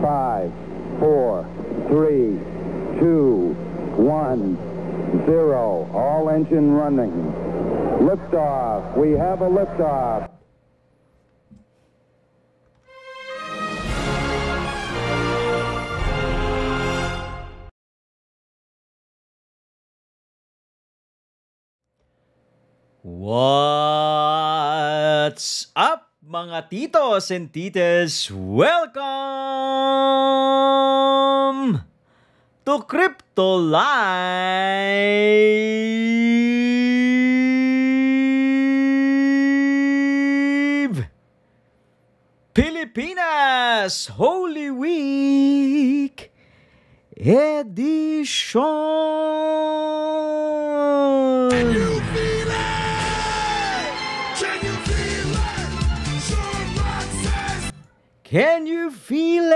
Five, four, three, two, one, zero. All engine running. Liftoff. We have a liftoff. What's up? mga titos and tites, welcome to Crypto Live Pilipinas Holy Week Edition. Can you feel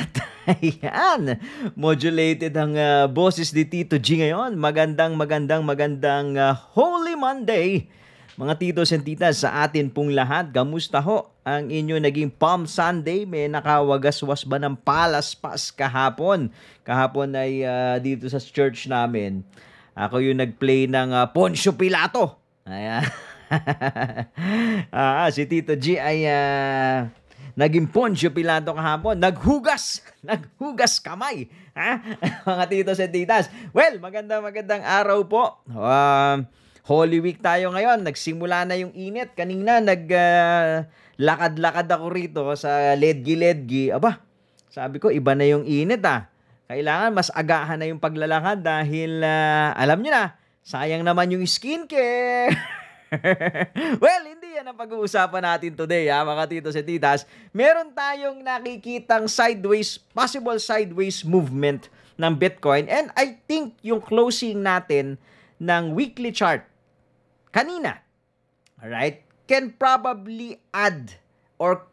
it? Ayan, modulated ang uh, boses ni Tito G ngayon. Magandang, magandang, magandang uh, Holy Monday. Mga titos at titas, sa atin pong lahat, gamusta ho ang inyo naging Palm Sunday? May nakawagaswas ba ng palaspas kahapon? Kahapon ay uh, dito sa church namin, ako yung nagplay ng uh, Poncio Pilato. Ayan. ah, si Tito G ay uh, naging Poncio Pilato kahapon, naghugas, naghugas kamay, ha? mga tito at titas. Well, magandang magandang araw po. Uh, Holy Week tayo ngayon. Nagsimula na yung init. Kanina nag uh, lakad-lakad ako rito sa Ledgi-Ledgi. Aba, sabi ko iba na yung init ah. Kailangan mas agahan na yung paglalakad dahil uh, alam niyo na, sayang naman yung skincare. well, hindi yan ang pag-uusapan natin today, ha, mga tito at titas. Meron tayong nakikitang sideways, possible sideways movement ng Bitcoin. And I think yung closing natin ng weekly chart kanina, right, can probably add or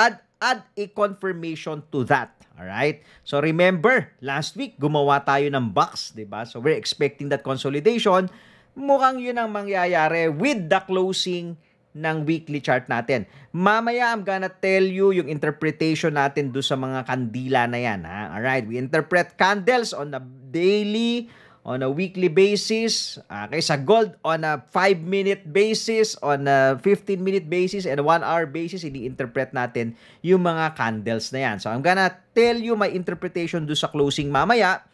add add a confirmation to that. All right? So remember, last week gumawa tayo ng box, 'di ba? So we're expecting that consolidation mukhang yun ang mangyayari with the closing ng weekly chart natin. Mamaya, I'm gonna tell you yung interpretation natin do sa mga kandila na yan. Ha? Alright, we interpret candles on a daily, on a weekly basis, ah, okay, sa gold on a 5-minute basis, on a 15-minute basis, and 1-hour basis, ini-interpret natin yung mga candles na yan. So, I'm gonna tell you my interpretation do sa closing mamaya.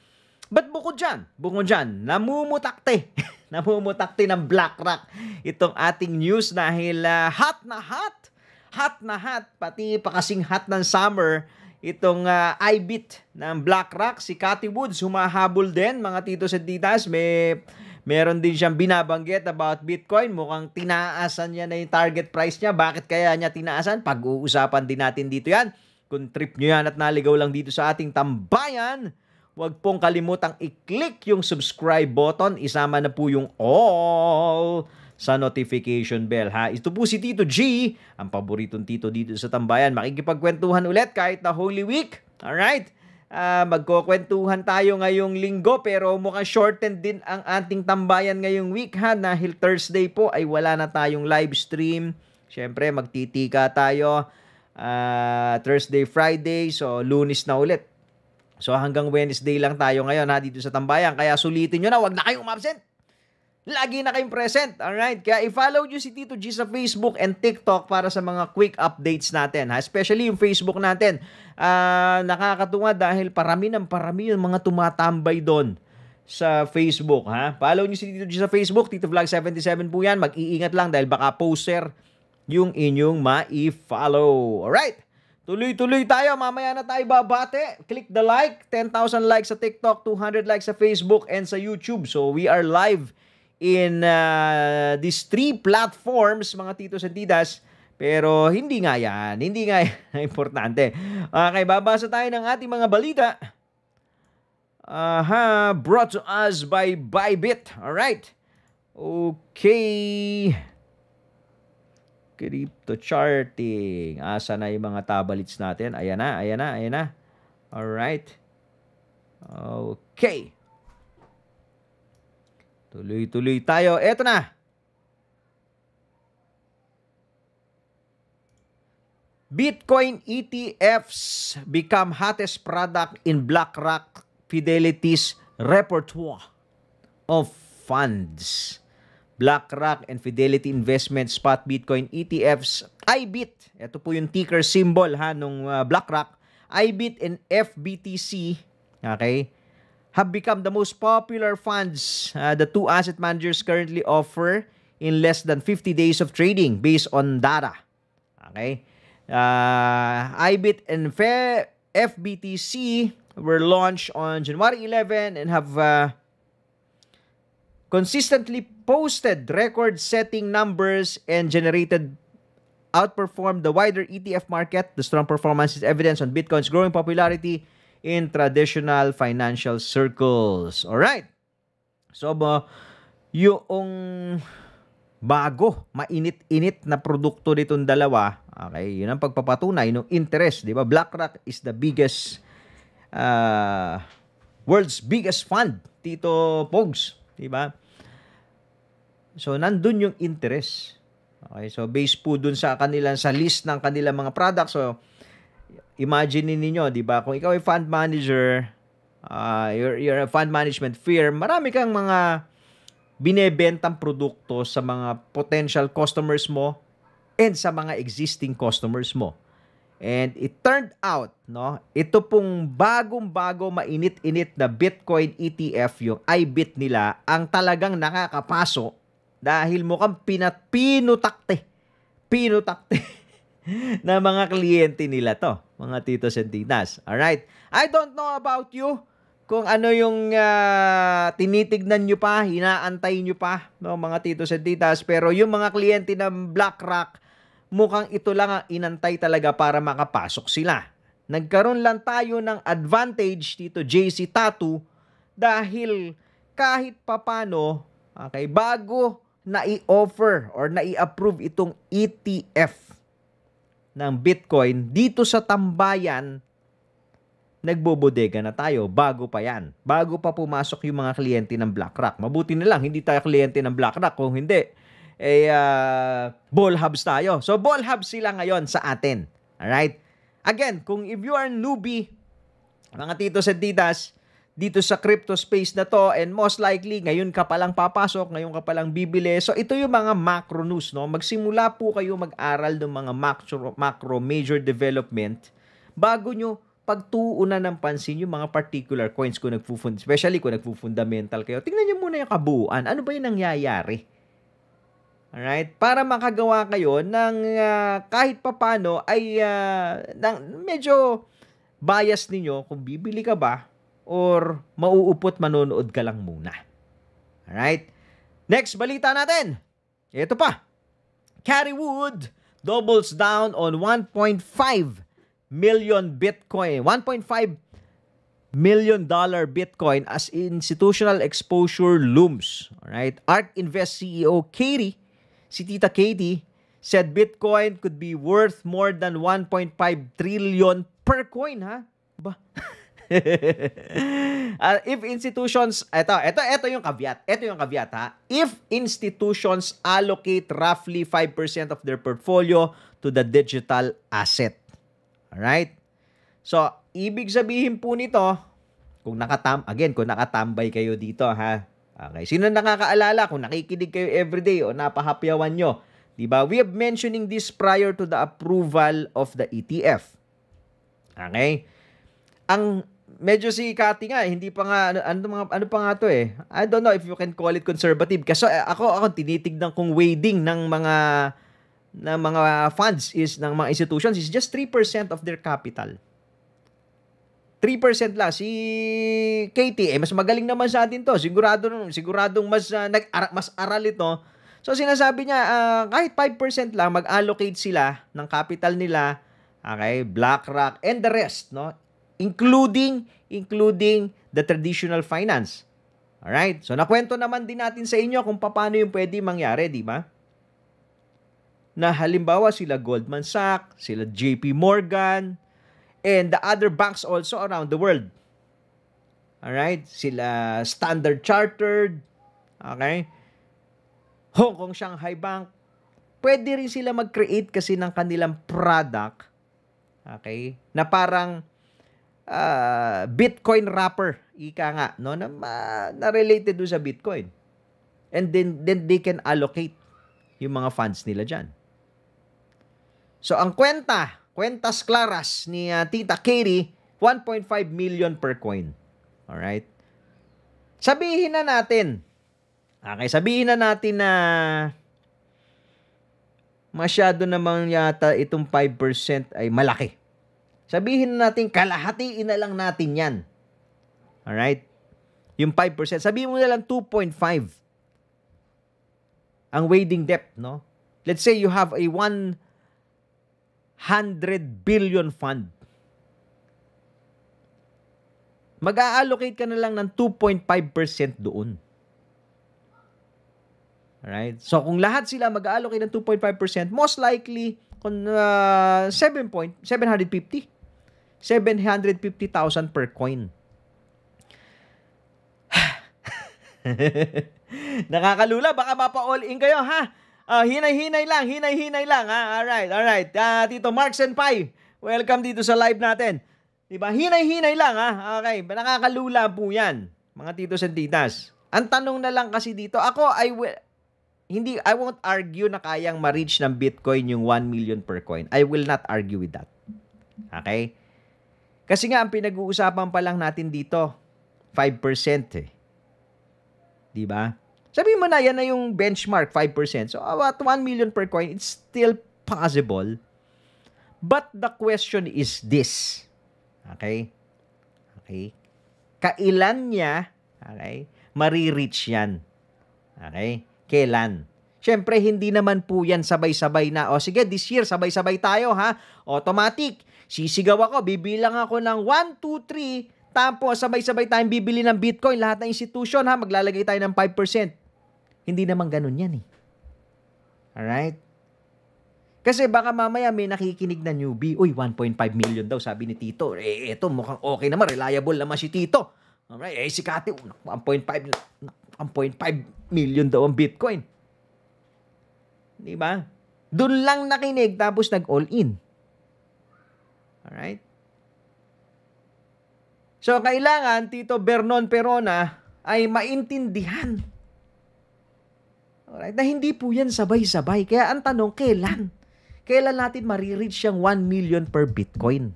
But bukod dyan, bukod dyan, namumutakte, namumutakte ng BlackRock itong ating news dahil uh, hot na hot, hot na hot, pati pakasing hot ng summer, itong uh, ah, IBIT ng BlackRock, si Cathy Woods humahabol din mga tito sa titas, may meron din siyang binabanggit about Bitcoin, mukhang tinaasan niya na yung target price niya, bakit kaya niya tinaasan? Pag-uusapan din natin dito yan, kung trip niyo yan at naligaw lang dito sa ating tambayan, Huwag pong kalimutang i-click yung subscribe button. Isama na po yung all sa notification bell ha. Ito po si Tito G, ang paboritong tito dito sa Tambayan. Makikipagkwentuhan ulit kahit na Holy Week. Alright? Uh, ah, magkukwentuhan tayo ngayong linggo pero mukhang shortened din ang ating tambayan ngayong week ha dahil Thursday po ay wala na tayong live stream. Siyempre magtitika tayo uh, Thursday, Friday so lunis na ulit So hanggang Wednesday lang tayo ngayon ha dito sa Tambayan. Kaya sulitin nyo na, wag na kayong umabsent. Lagi na kayong present, All right? Kaya i-follow nyo si Tito G sa Facebook and TikTok para sa mga quick updates natin, ha? Especially yung Facebook natin. Uh, nakakatuwa dahil parami ng parami yung mga tumatambay doon sa Facebook, ha? Follow nyo si Tito G sa Facebook, Tito Vlog 77 po yan. Mag-iingat lang dahil baka poster yung inyong ma-follow. All right? Tuloy-tuloy tayo. Mamaya na tayo babate. Click the like. 10,000 likes sa TikTok, 200 likes sa Facebook, and sa YouTube. So, we are live in uh, these three platforms, mga titos and titas. Pero hindi nga yan. Hindi nga yan importante. Okay, ah, babasa tayo ng ating mga balita. Aha, brought to us by Bybit. Alright. Okay. Crypto charting. Asa na yung mga tablets natin? Ayan na, ayan na, ayan na. Alright. Okay. Tuloy-tuloy tayo. Eto na. Bitcoin ETFs become hottest product in BlackRock Fidelity's repertoire of funds. BlackRock and Fidelity Investments Spot Bitcoin ETFs, IBIT, ito po yung ticker symbol ha nung uh, BlackRock, IBIT and FBTC, okay, have become the most popular funds uh, the two asset managers currently offer in less than 50 days of trading based on data. Okay? Uh, IBIT and Fe FBTC were launched on January 11 and have uh, consistently posted record-setting numbers and generated outperformed the wider ETF market. The strong performance is evidence on Bitcoin's growing popularity in traditional financial circles. All right. So, uh, yung bago, mainit-init na produkto nitong dalawa, okay, yun ang pagpapatunay ng interest, di ba? BlackRock is the biggest, uh, world's biggest fund, Tito Pogs, di ba? So, nandun yung interest. Okay, so based po dun sa kanilang sa list ng kanilang mga products. So imagine niyo, 'di ba? Kung ikaw ay fund manager, uh, you're, you're a fund management firm, marami kang mga binebentang produkto sa mga potential customers mo and sa mga existing customers mo. And it turned out, no, ito pong bagong-bago mainit-init na Bitcoin ETF, yung iBit nila, ang talagang nakakapaso dahil mukhang pinat pinutakte. Pinutakte na mga kliyente nila to, mga tito and titas. All right. I don't know about you kung ano yung uh, tinitignan nyo pa, hinaantay nyo pa, no, mga tito and titas. Pero yung mga kliyente ng BlackRock, mukhang ito lang ang inantay talaga para makapasok sila. Nagkaroon lang tayo ng advantage dito JC Tattoo dahil kahit papano, okay, bago na i-offer or na i-approve itong ETF ng Bitcoin dito sa tambayan nagbobodega na tayo bago pa yan. Bago pa pumasok yung mga kliyente ng BlackRock. Mabuti na lang, hindi tayo kliyente ng BlackRock. Kung hindi, eh, uh, ball hubs tayo. So, ball hubs sila ngayon sa atin. Alright? Again, kung if you are newbie, mga titos and titas, dito sa crypto space na to and most likely ngayon ka palang papasok, ngayon ka palang bibili. So ito yung mga macro news, no? Magsimula po kayo mag-aral ng mga macro, macro major development bago nyo pagtuunan ng pansin yung mga particular coins kung nagfufund, especially kung nagfufundamental kayo. Tingnan nyo muna yung kabuuan. Ano ba yung nangyayari? Alright? Para makagawa kayo ng uh, kahit papano ay uh, ng, medyo bias ninyo kung bibili ka ba or mauupot manonood ka lang muna. Alright? Next balita natin. Ito pa. Carrie Wood doubles down on 1.5 million Bitcoin. 1.5 million dollar Bitcoin as institutional exposure looms. Alright? ARK Invest CEO Katie, si Tita Katie, said Bitcoin could be worth more than 1.5 trillion per coin, ha? Ba? uh, if institutions, eto, eto, eto yung caveat. Eto yung caveat ha. If institutions allocate roughly 5% of their portfolio to the digital asset. Alright? So, ibig sabihin po nito, kung nakatam, again, kung nakatambay kayo dito ha. Okay, sino nakakaalala kung nakikinig kayo everyday o napahapyawan nyo? Diba? We have mentioning this prior to the approval of the ETF. Okay? Ang medyo si Cathy nga, eh, hindi pa nga, ano, ano, mga, ano pa nga to eh. I don't know if you can call it conservative. Kasi eh, ako, ako tinitignan kong weighting ng mga ng mga funds is ng mga institutions is just 3% of their capital. 3% lang si Katie eh, mas magaling naman sa atin to. Sigurado siguradong mas uh, nag -ara, mas aral ito. So sinasabi niya uh, kahit 5% lang mag-allocate sila ng capital nila, okay, BlackRock and the rest, no? including including the traditional finance. All right? So nakwento naman din natin sa inyo kung paano yung pwede mangyari, di ba? Na halimbawa sila Goldman Sachs, sila JP Morgan, and the other banks also around the world. All right? Sila Standard Chartered, okay? Hong Kong Shanghai Bank. Pwede rin sila mag-create kasi ng kanilang product, okay? Na parang uh, Bitcoin rapper, ika nga, no, na, uh, na related do sa Bitcoin. And then, then they can allocate yung mga funds nila dyan. So, ang kwenta, kwentas claras ni uh, Tita Katie, 1.5 million per coin. Alright? Sabihin na natin, okay, sabihin na natin na masyado namang yata itong 5% ay malaki Sabihin na natin, kalahatiin na lang natin yan. Alright? Yung 5%. Sabihin mo na lang 2.5 ang wading depth, no? Let's say you have a 100 billion fund. Mag-a-allocate ka na lang ng 2.5% doon. Alright? So, kung lahat sila mag-a-allocate ng 2.5%, most likely, kung, uh, 7 point, 750 750,000 per coin. Nakakalula, baka mapa-all in kayo ha. Uh, hinay-hinay lang, hinay-hinay lang ha. All right, all right. Uh, Tito and Senpai, welcome dito sa live natin. 'Di ba? Hinay-hinay lang ha. Okay, nakakalula po yan, mga titos and titas. Ang tanong na lang kasi dito, ako I will, hindi, I won't argue na kayang ma-reach ng Bitcoin yung 1 million per coin. I will not argue with that. Okay? Kasi nga, ang pinag-uusapan pa lang natin dito, 5% eh. Di ba? Sabi mo na, yan na yung benchmark, 5%. So, about 1 million per coin, it's still possible. But the question is this. Okay? Okay? Kailan niya, okay, marireach yan? Okay? Kailan? Siyempre, hindi naman po yan sabay-sabay na, o oh, sige, this year, sabay-sabay tayo ha, automatic. Sisigaw ako, bibilang ako ng 1, 2, 3, tapos sabay-sabay tayong bibili ng Bitcoin, lahat ng institution ha, maglalagay tayo ng 5%. Hindi naman ganun yan eh. Alright? Kasi baka mamaya may nakikinig na newbie, uy, 1.5 million daw, sabi ni Tito. Eh, eto, mukhang okay naman, reliable naman si Tito. Alright, eh, si Kati, 1.5, 1.5 million daw ang Bitcoin. Di ba? Doon lang nakinig tapos nag-all in. Alright? So, kailangan Tito Bernon Perona ay maintindihan. Alright? Na hindi po yan sabay-sabay. Kaya ang tanong, kailan? Kailan natin marireach yung 1 million per Bitcoin?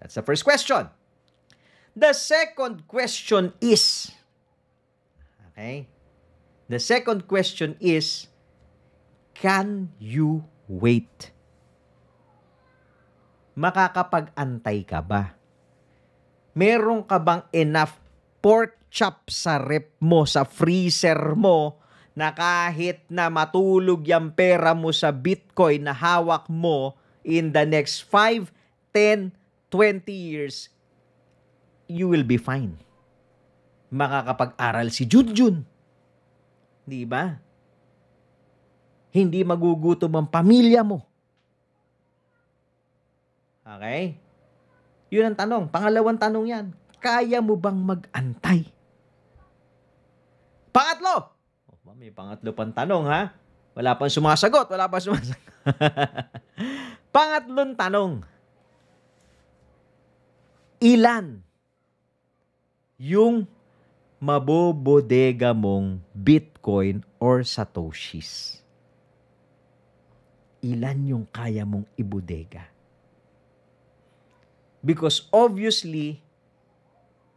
That's the first question. The second question is, okay? The second question is, Can you wait? Makakapag-antay ka ba? Meron ka bang enough pork chop sa rep mo, sa freezer mo, na kahit na matulog yung pera mo sa Bitcoin na hawak mo in the next 5, 10, 20 years, you will be fine. Makakapag-aral si Junjun. Di ba? Hindi magugutom ang pamilya mo. Okay? Yun ang tanong. Pangalawang tanong yan. Kaya mo bang mag-antay? Pangatlo! Oh, may pangatlo pang tanong ha. Wala pang sumasagot. Wala pang sumasagot. Pangatlong tanong. Ilan yung mabobodega mong Bitcoin or Satoshis? ilan yung kaya mong ibudega. Because obviously,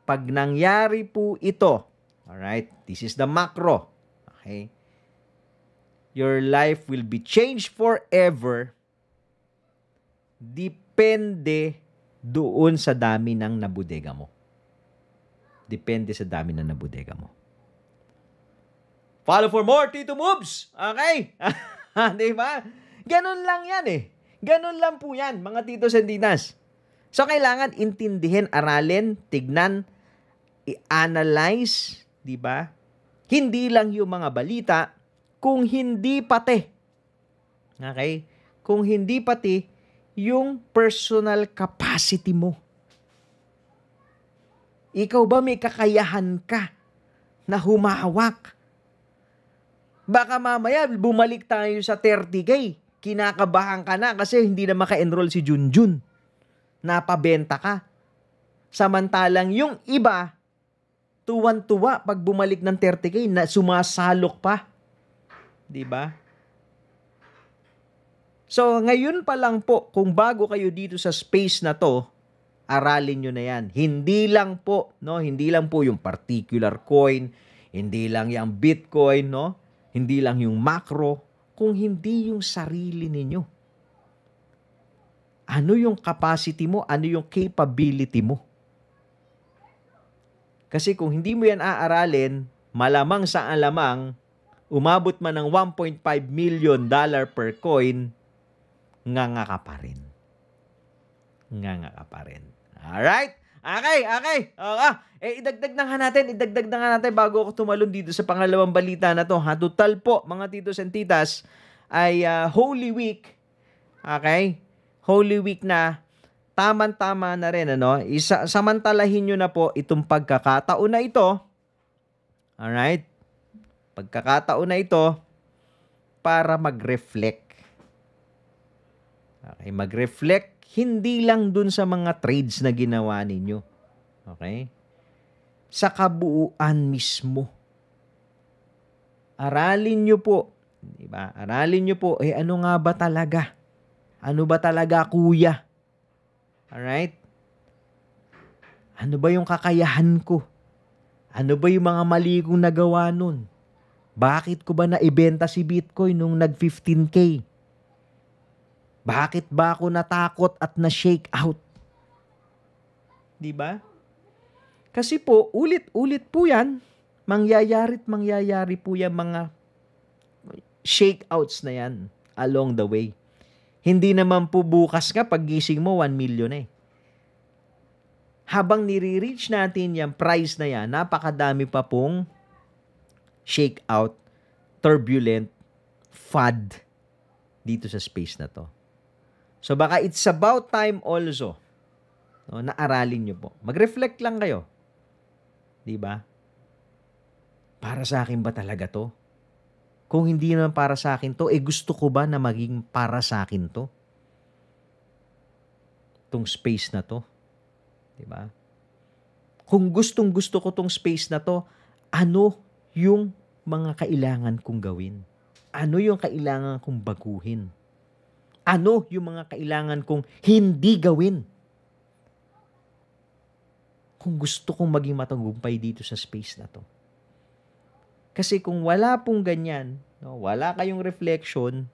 pag nangyari po ito, alright, this is the macro, okay? Your life will be changed forever depende doon sa dami ng nabudega mo. Depende sa dami ng nabudega mo. Follow for more Tito Moves! Okay? di ba? Ganun lang yan eh. Ganun lang po yan, mga titos and titas. So, kailangan intindihin, aralin, tignan, i-analyze, di ba? Hindi lang yung mga balita, kung hindi pati. Okay? Kung hindi pati yung personal capacity mo. Ikaw ba may kakayahan ka na humawak? Baka mamaya bumalik tayo sa 30 gay kinakabahan ka na kasi hindi na maka-enroll si Junjun. Napabenta ka. Samantalang yung iba, tuwan-tuwa pag bumalik ng 30K na sumasalok pa. 'Di ba? So, ngayon pa lang po, kung bago kayo dito sa space na to, aralin nyo na yan. Hindi lang po, no? Hindi lang po yung particular coin, hindi lang yung Bitcoin, no? Hindi lang yung macro, kung hindi yung sarili ninyo? Ano yung capacity mo? Ano yung capability mo? Kasi kung hindi mo yan aaralin, malamang sa alamang, umabot man ng 1.5 million dollar per coin, nganga ka pa rin. Nganga ka pa rin. Alright? Okay, okay. Oh, eh, idagdag na nga natin, idagdag na nga natin bago ako tumalon dito sa pangalawang balita na to. Ha? Total po, mga titos and titas, ay uh, Holy Week. Okay? Holy Week na tamang-tama na rin, ano? Isa, samantalahin nyo na po itong pagkakataon na ito. Alright? Pagkakataon na ito para mag-reflect. Okay, mag-reflect hindi lang dun sa mga trades na ginawa ninyo. Okay? Sa kabuuan mismo. Aralin nyo po. Di ba? Aralin nyo po, eh ano nga ba talaga? Ano ba talaga, kuya? Alright? Ano ba yung kakayahan ko? Ano ba yung mga mali kong nagawa nun? Bakit ko ba naibenta si Bitcoin nung nag 15K? Bakit ba ako natakot at na-shake out? 'Di ba? Kasi po, ulit-ulit po 'yan. Mangyayari't mangyayari po 'yang mga shakeouts na 'yan along the way. Hindi naman po bukas nga pag mo 1 million eh. Habang nire-reach natin yung price na yan, napakadami pa pong shakeout, turbulent, fad dito sa space na to. So baka it's about time also no, na aralin nyo po. Mag-reflect lang kayo. Di ba? Para sa akin ba talaga to? Kung hindi naman para sa akin to, eh gusto ko ba na maging para sa akin to? Tong space na to. Di ba? Kung gustong gusto ko tong space na to, ano yung mga kailangan kong gawin? Ano yung kailangan kong baguhin? Ano yung mga kailangan kong hindi gawin? Kung gusto kong maging matagumpay dito sa space na to. Kasi kung wala pong ganyan, no, wala kayong reflection,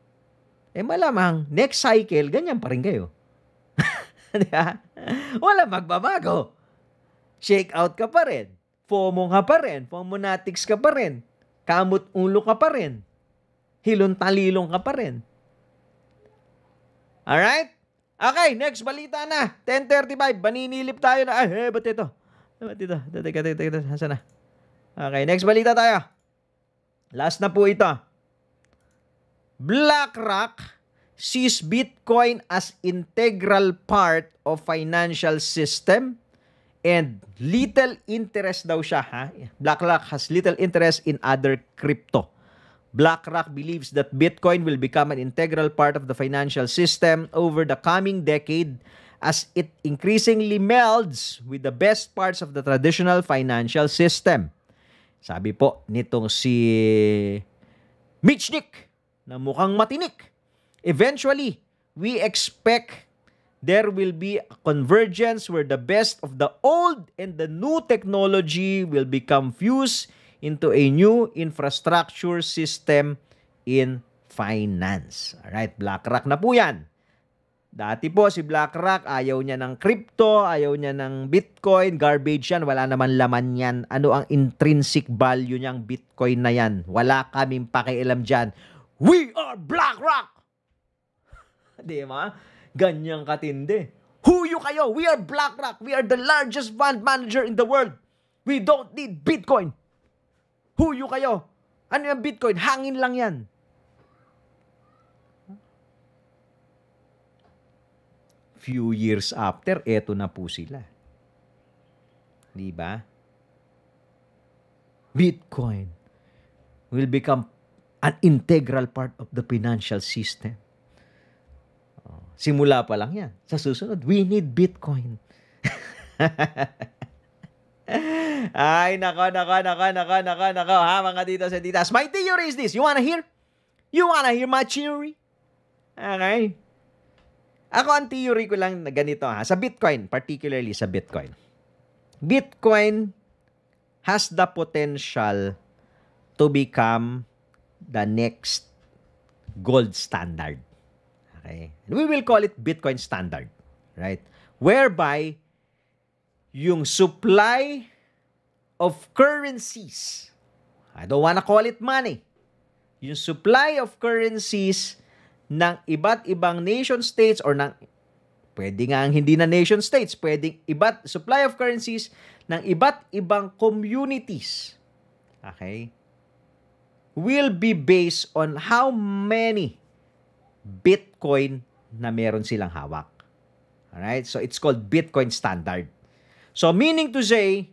eh malamang next cycle, ganyan pa rin kayo. Di ba? Wala magbabago. Shake out ka pa rin. FOMO ka pa rin. FOMOnatics ka pa rin. Kamot ulo ka pa rin. Hilon talilong ka pa rin. Alright? Okay, next balita na. 10.35, baninilip tayo na. Ah, eh, ba't ito? Eh, ba't ito? Teka, teka, teka, Nasaan na? Okay, next balita tayo. Last na po ito. BlackRock sees Bitcoin as integral part of financial system and little interest daw siya. Ha? BlackRock has little interest in other crypto. BlackRock believes that Bitcoin will become an integral part of the financial system over the coming decade as it increasingly melds with the best parts of the traditional financial system. Sabi po nitong si Mitch Nick na mukhang matinik. Eventually, we expect there will be a convergence where the best of the old and the new technology will become fused into a new infrastructure system in finance. Alright, BlackRock na po yan. Dati po si BlackRock, ayaw niya ng crypto, ayaw niya ng Bitcoin, garbage yan, wala naman laman yan. Ano ang intrinsic value niyang Bitcoin na yan? Wala kaming pakialam dyan. We are BlackRock! Di ba? Ganyang katindi. Huyo kayo! We are BlackRock! We are the largest fund manager in the world! We don't need Bitcoin! Huyo kayo. Ano yung Bitcoin? Hangin lang yan. Few years after, eto na po sila. Di ba? Bitcoin will become an integral part of the financial system. Oh, simula pa lang yan. Sa susunod, we need Bitcoin. Ay, nako, nako, nako, nako, nako, nako, ha, mga titos and titas. My theory is this. You wanna hear? You wanna hear my theory? Okay. Ako, ang theory ko lang na ganito, ha, sa Bitcoin, particularly sa Bitcoin. Bitcoin has the potential to become the next gold standard. Okay? And we will call it Bitcoin standard, right? Whereby yung supply of currencies. I don't wanna call it money. Yung supply of currencies ng iba't ibang nation states or ng pwede nga ang hindi na nation states, pwedeng iba't supply of currencies ng iba't ibang communities. Okay? Will be based on how many Bitcoin na meron silang hawak. All right? So, it's called Bitcoin standard. So, meaning to say,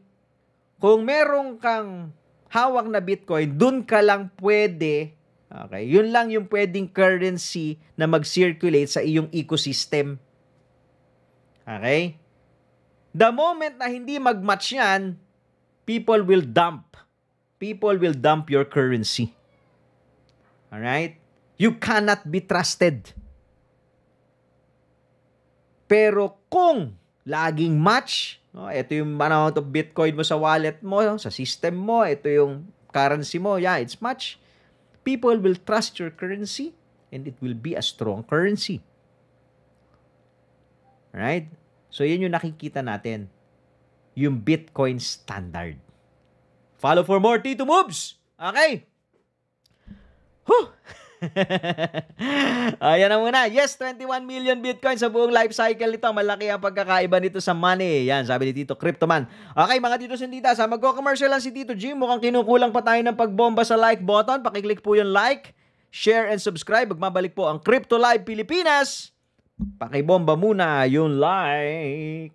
kung merong kang hawak na Bitcoin, dun ka lang pwede, okay, yun lang yung pwedeng currency na mag-circulate sa iyong ecosystem. Okay? The moment na hindi mag-match yan, people will dump. People will dump your currency. Alright? You cannot be trusted. Pero kung laging match, No, ito yung amount of Bitcoin mo sa wallet mo, sa system mo, ito yung currency mo. Yeah, it's much. People will trust your currency and it will be a strong currency. Right? So, yun yung nakikita natin. Yung Bitcoin standard. Follow for more Tito Moves! Okay? Huh! Ayan na muna. Yes, 21 million Bitcoin sa buong life cycle nito. Malaki ang pagkakaiba nito sa money. Yan, sabi ni Tito Cryptoman. Okay, mga titos and sa magko-commercial lang si Tito G. Mukhang kinukulang pa tayo ng pagbomba sa like button. Pakiclick po yung like, share, and subscribe. Magmabalik po ang Crypto Live Pilipinas. Pakibomba muna yung like.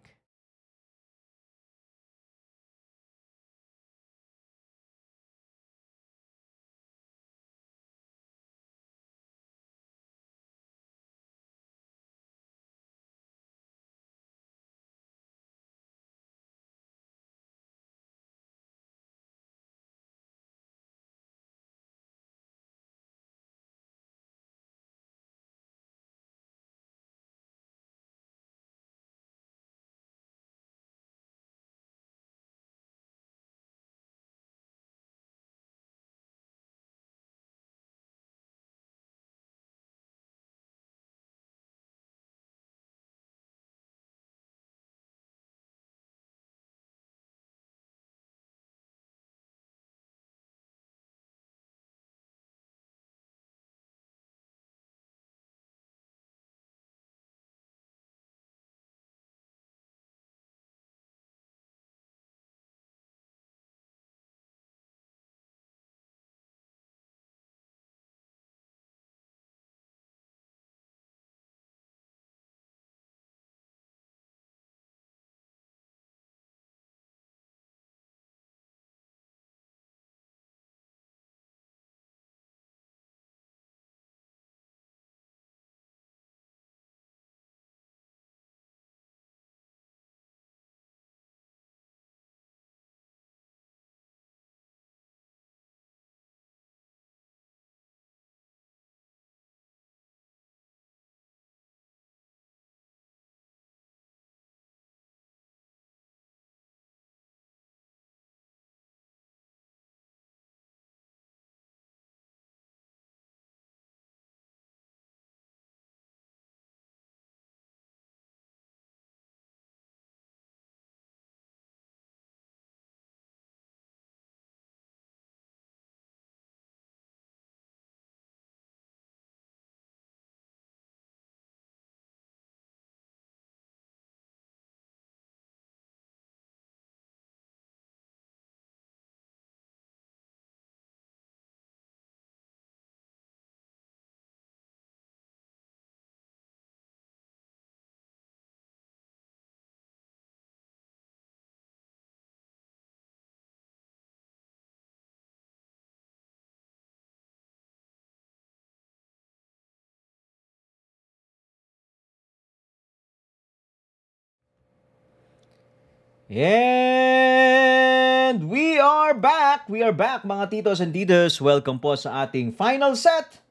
And we are back! We are back mga titos and titas. Welcome po sa ating final set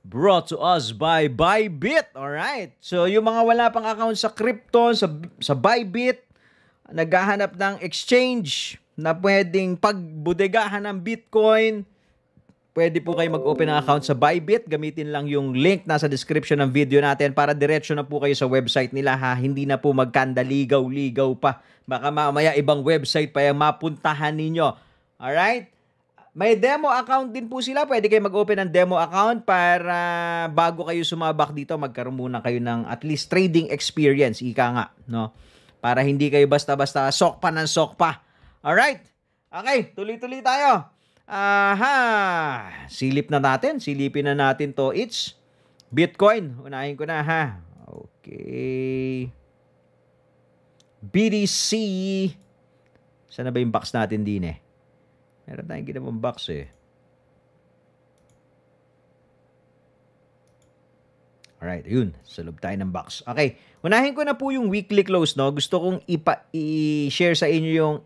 brought to us by Bybit. Alright, so yung mga wala pang account sa crypto, sa, sa Bybit, naghahanap ng exchange na pwedeng pagbudegahan ng Bitcoin, pwede po kayo mag-open ng account sa Bybit. Gamitin lang yung link nasa description ng video natin para diretsyo na po kayo sa website nila ha. Hindi na po magkandaligaw-ligaw pa. Baka mamaya ibang website pa yung mapuntahan ninyo. Alright? May demo account din po sila. Pwede kayo mag-open ng demo account para bago kayo sumabak dito, magkaroon muna kayo ng at least trading experience. Ika nga, no? Para hindi kayo basta-basta sok pa ng sok pa. Alright? Okay, tuloy-tuloy tayo. Aha! Silip na natin. Silipin na natin to. It's Bitcoin. Unahin ko na ha. Okay. BTC. Sana ba yung box natin din eh? Meron tayong ginawang box eh. Alright, yun. Salob tayo ng box. Okay. Unahin ko na po yung weekly close, no? Gusto kong i share sa inyo yung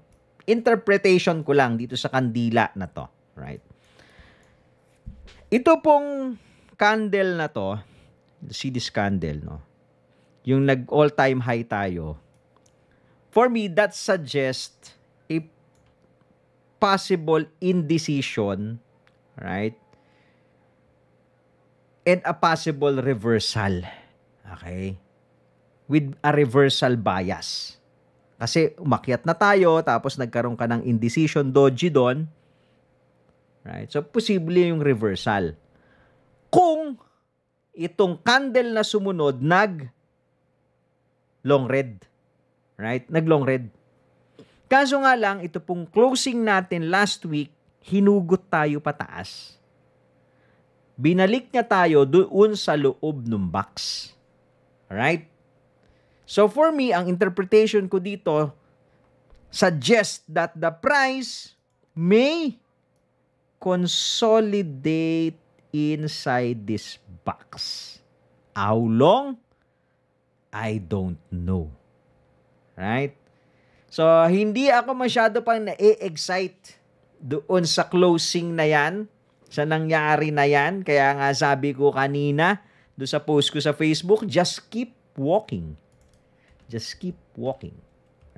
interpretation ko lang dito sa kandila na to, right? Ito pong candle na to, see this candle, no? Yung nag all-time high tayo. For me, that suggests a possible indecision, right? And a possible reversal. Okay? With a reversal bias. Kasi umakyat na tayo, tapos nagkaroon ka ng indecision doji doon. Right? So, posible yung reversal. Kung itong candle na sumunod nag long red. Right? Nag long red. Kaso nga lang, ito pong closing natin last week, hinugot tayo pataas. Binalik niya tayo doon sa loob ng box. Right? So for me, ang interpretation ko dito suggest that the price may consolidate inside this box. How long? I don't know. Right? So, hindi ako masyado pang na-excite doon sa closing na yan, sa nangyari na yan. Kaya nga sabi ko kanina, doon sa post ko sa Facebook, just keep walking. Just keep walking.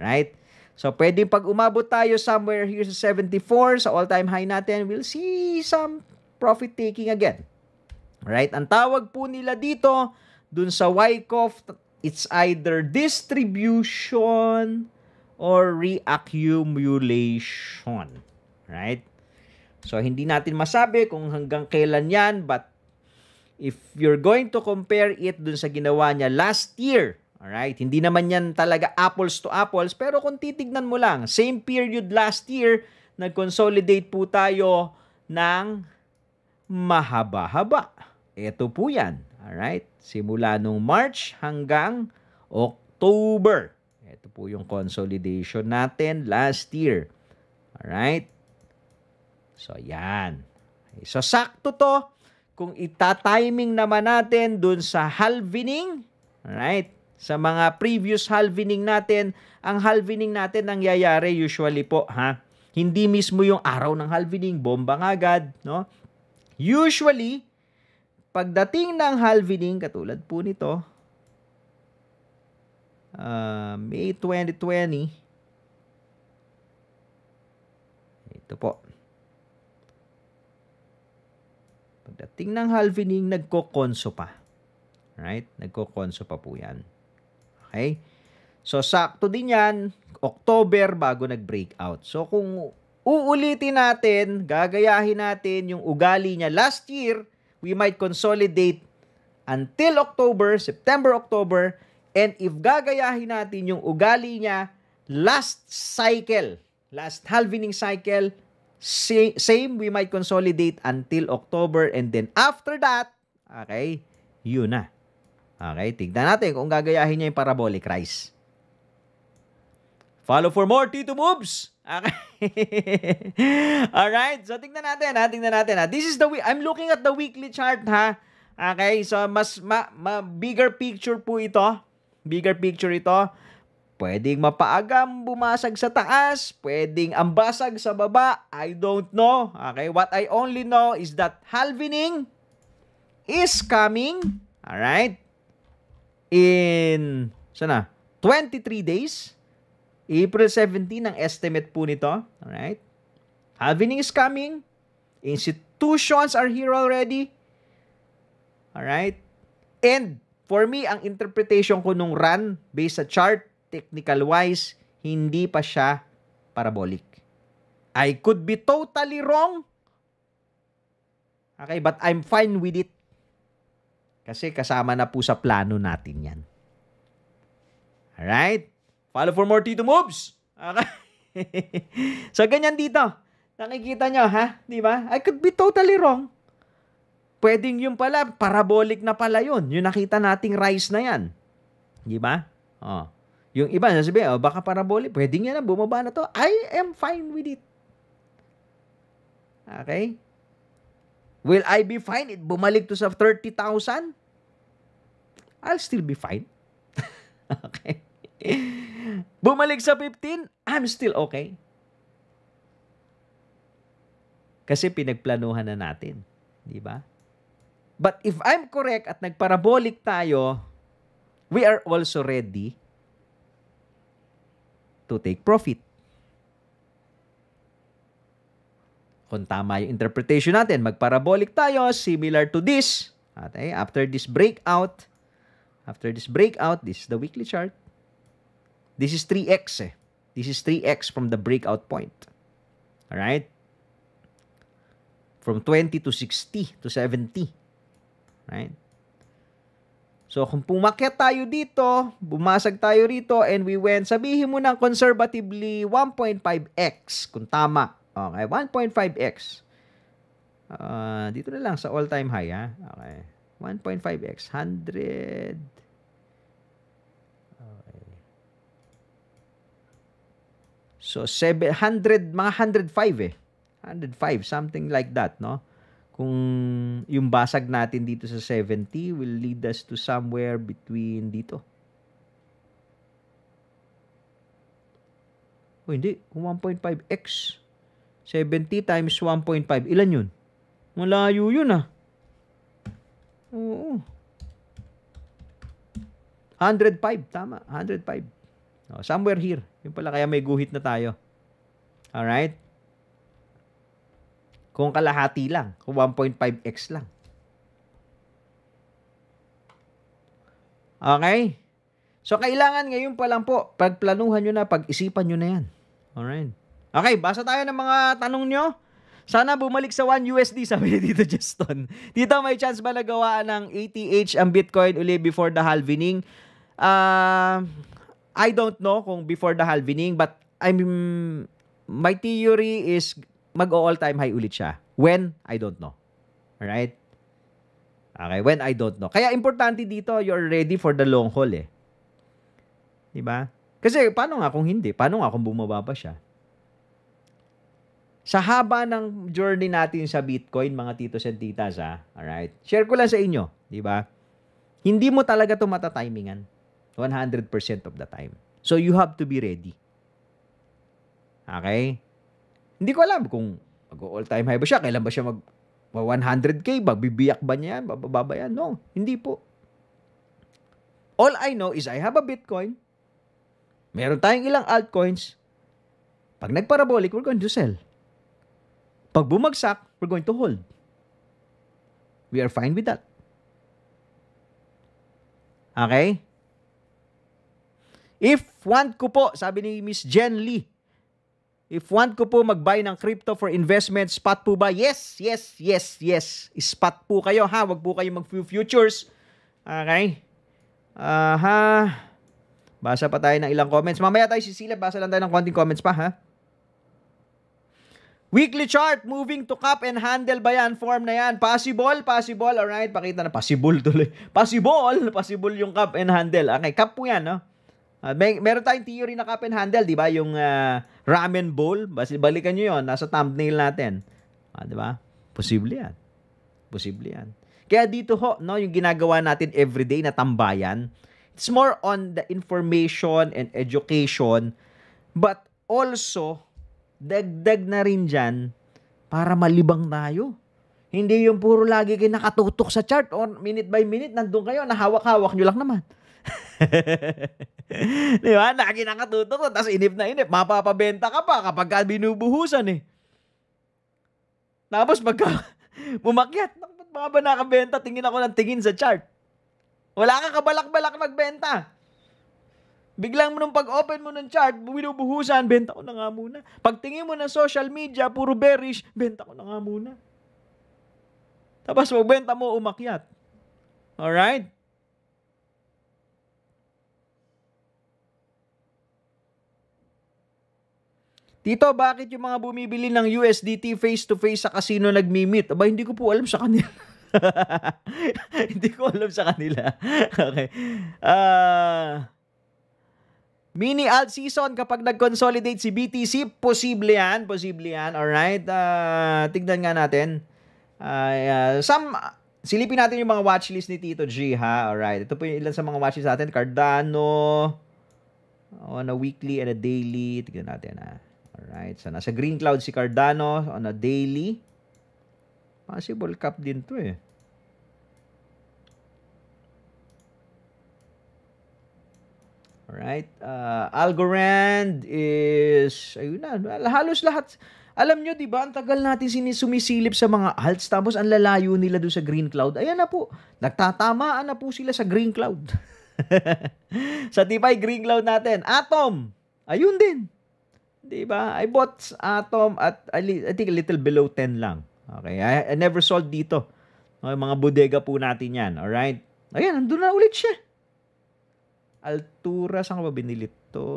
Right? So, pwede pag umabot tayo somewhere here sa 74, sa all-time high natin, we'll see some profit taking again. Right? Ang tawag po nila dito, dun sa Wyckoff, it's either distribution or reaccumulation. Right? So, hindi natin masabi kung hanggang kailan yan, but if you're going to compare it dun sa ginawa niya last year, Alright? Hindi naman yan talaga apples to apples, pero kung titignan mo lang, same period last year, nag-consolidate po tayo ng mahaba-haba. Ito po yan. Alright? Simula nung March hanggang October. Ito po yung consolidation natin last year. Alright? So, yan. So, sakto to kung itatiming naman natin dun sa halvening. Alright? sa mga previous halvening natin, ang halvening natin nangyayari usually po, ha? Hindi mismo yung araw ng halvening, bomba nga agad, no? Usually, pagdating ng halvening, katulad po nito, uh, May 2020, ito po. Pagdating ng halvening, nagko-konso pa. Right? Nagko-konso pa po yan. Okay? So, sakto din yan, October bago nag-breakout. So, kung uulitin natin, gagayahin natin yung ugali niya last year, we might consolidate until October, September, October, and if gagayahin natin yung ugali niya last cycle, last halvening cycle, same, we might consolidate until October, and then after that, okay, yun na. Okay, tignan natin kung gagayahin niya yung parabolic rise. Follow for more Tito Moves! Okay. Alright, so tingnan natin ha, tingnan natin ha. This is the, I'm looking at the weekly chart ha. Okay, so mas, ma, ma, bigger picture po ito. Bigger picture ito. Pwedeng mapaagam, bumasag sa taas. Pwedeng ambasag sa baba. I don't know. Okay, what I only know is that halvening is coming. All right in sana 23 days. April 17 ang estimate po nito. all right Halvening is coming. Institutions are here already. all right And for me, ang interpretation ko nung run based sa chart, technical wise, hindi pa siya parabolic. I could be totally wrong. Okay, but I'm fine with it. Kasi kasama na po sa plano natin yan. Alright? Follow for more Tito Moves! Okay. so, ganyan dito. Nakikita nyo, ha? Di ba? I could be totally wrong. Pwedeng yung pala, parabolic na pala yun. Yung nakita nating rise na yan. Di ba? Oh. Yung iba, nasabi, oh, baka parabolic. Pwedeng yan, bumaba na to. I am fine with it. Okay? Will I be fine? fined? Bumalik to sa 30,000? I'll still be fine. okay. Bumalik sa 15, I'm still okay. Kasi pinagplanuhan na natin, 'di ba? But if I'm correct at nagparabolic tayo, we are also ready to take profit. Kung tama yung interpretation natin, magparabolic tayo, similar to this. okay, after this breakout, after this breakout, this is the weekly chart. This is 3x eh. This is 3x from the breakout point. Alright? From 20 to 60 to 70. Right? So, kung pumakyat tayo dito, bumasag tayo rito, and we went, sabihin mo na conservatively 1.5x kung tama. Okay, 1.5x. Uh, ah, dito na lang sa all-time high, ha? Ah. Okay. 1.5x, 100... Okay. So, 700, mga 105 eh. 105, something like that, no? Kung yung basag natin dito sa 70 will lead us to somewhere between dito. O oh, hindi. hindi, 1.5x. 70 times 1.5. Ilan yun? Malayo yun ah. Oo. 105. Tama. 105. Oh, somewhere here. Yun pala kaya may guhit na tayo. Alright? Kung kalahati lang. Kung 1.5x lang. Okay? So, kailangan ngayon pa lang po, pagplanuhan nyo na, pag-isipan nyo na yan. Alright? Okay, basa tayo ng mga tanong nyo. Sana bumalik sa 1 USD, sabi ni Tito Justin. Tito, may chance ba nagawaan ng ATH ang Bitcoin uli before the halvening? Uh, I don't know kung before the halvening, but I'm, my theory is mag-all-time high ulit siya. When? I don't know. Alright? Okay, when? I don't know. Kaya importante dito, you're ready for the long haul eh. Diba? Kasi paano nga kung hindi? Paano nga kung bumaba pa siya? sa haba ng journey natin sa Bitcoin, mga titos and titas, ha? Ah. Alright? Share ko lang sa inyo, di ba? Hindi mo talaga ito matatimingan 100% of the time. So, you have to be ready. Okay? Hindi ko alam kung mag-all-time high ba siya, kailan ba siya mag 100k, ba? Bibiyak ba niya yan? Bababa ba yan? No, hindi po. All I know is I have a Bitcoin. Meron tayong ilang altcoins. Pag nagparabolic, parabolic we're going to sell. Pag bumagsak, we're going to hold. We are fine with that. Okay? If want ko po, sabi ni Miss Jen Lee, if want ko po mag-buy ng crypto for investment, spot po ba? Yes, yes, yes, yes. Spot po kayo ha. Wag po kayo mag-futures. Okay? Aha. Uh, Basa pa tayo ng ilang comments. Mamaya tayo sisila. Basa lang tayo ng konting comments pa ha. Weekly chart, moving to cup and handle ba yan? Form na yan. Possible, possible. Alright, pakita na. Possible tuloy. Possible, possible yung cup and handle. Okay, cup po yan, no? Uh, may, meron tayong theory na cup and handle, di ba? Yung uh, ramen bowl. Basi, balikan nyo yon Nasa thumbnail natin. Ah, di ba? Posible yan. Posible yan. Kaya dito ho, no, yung ginagawa natin everyday na tambayan, it's more on the information and education, but also dagdag na rin dyan para malibang tayo. Hindi yung puro lagi kayo nakatutok sa chart or minute by minute, nandun kayo, nahawak-hawak nyo lang naman. di ba? Lagi nakatutok, tapos inip na inip, mapapabenta ka pa kapag ka binubuhusan eh. Tapos pagka bumakyat, ba't mga ba nakabenta? Tingin ako ng tingin sa chart. Wala kang kabalak-balak magbenta. Biglang mo nung pag-open mo ng chart, binubuhusan, benta ko na nga muna. Pagtingin mo ng social media, puro bearish, benta ko na nga muna. Tapos magbenta mo, umakyat. Alright? Tito, bakit yung mga bumibili ng USDT face-to-face sa casino nagmi-meet? Aba, hindi ko po alam sa kanila. hindi ko alam sa kanila. okay. Ah... Uh, Mini alt season kapag nag-consolidate si BTC, posible yan, posible yan, alright? Uh, tignan nga natin. Uh, some, silipin natin yung mga watchlist ni Tito G, ha? Alright, ito po yung ilan sa mga watchlist natin. Cardano, on oh, a weekly and a daily. Tignan natin, ha? Alright, so nasa green cloud si Cardano on a daily. Possible cup din to, eh. Alright? Uh, Algorand is, ayun na, halos lahat. Alam nyo, di ba, ang tagal natin sinisumisilip sa mga alts, tapos ang lalayo nila doon sa green cloud. Ayan na po, nagtatamaan na po sila sa green cloud. sa DeFi green cloud natin, Atom, ayun din. Di ba? I bought Atom at I think a little below 10 lang. Okay, I, I never sold dito. Okay, mga bodega po natin yan, alright? Ayan, nandun na ulit siya. Altura, saan ko ba binili to?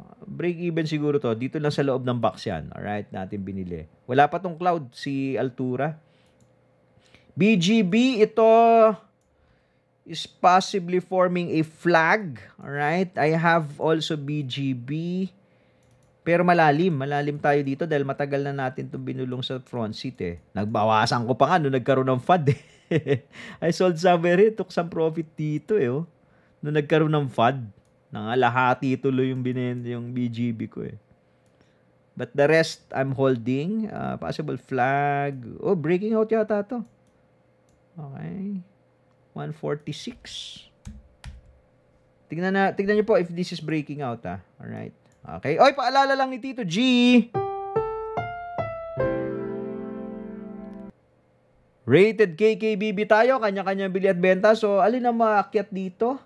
Ah, break even siguro to. Dito lang sa loob ng box yan. Alright, natin binili. Wala pa tong cloud, si Altura. BGB, ito is possibly forming a flag. Alright, I have also BGB. Pero malalim, malalim tayo dito dahil matagal na natin itong binulong sa front seat eh. Nagbawasan ko pa nga nung nagkaroon ng FAD eh. I sold Saveri. Took some profit dito eh. Oh. Nung nagkaroon ng FUD. Nangalahati tuloy yung, binen, yung BGB ko eh. But the rest, I'm holding. Uh, possible flag. Oh, breaking out yata to. Okay. 146. Tignan na, tignan niyo po if this is breaking out ah. All right. Okay. Oy, paalala lang ni Tito G. Rated KKBB tayo, kanya-kanyang bili at benta. So, alin ang maakyat dito?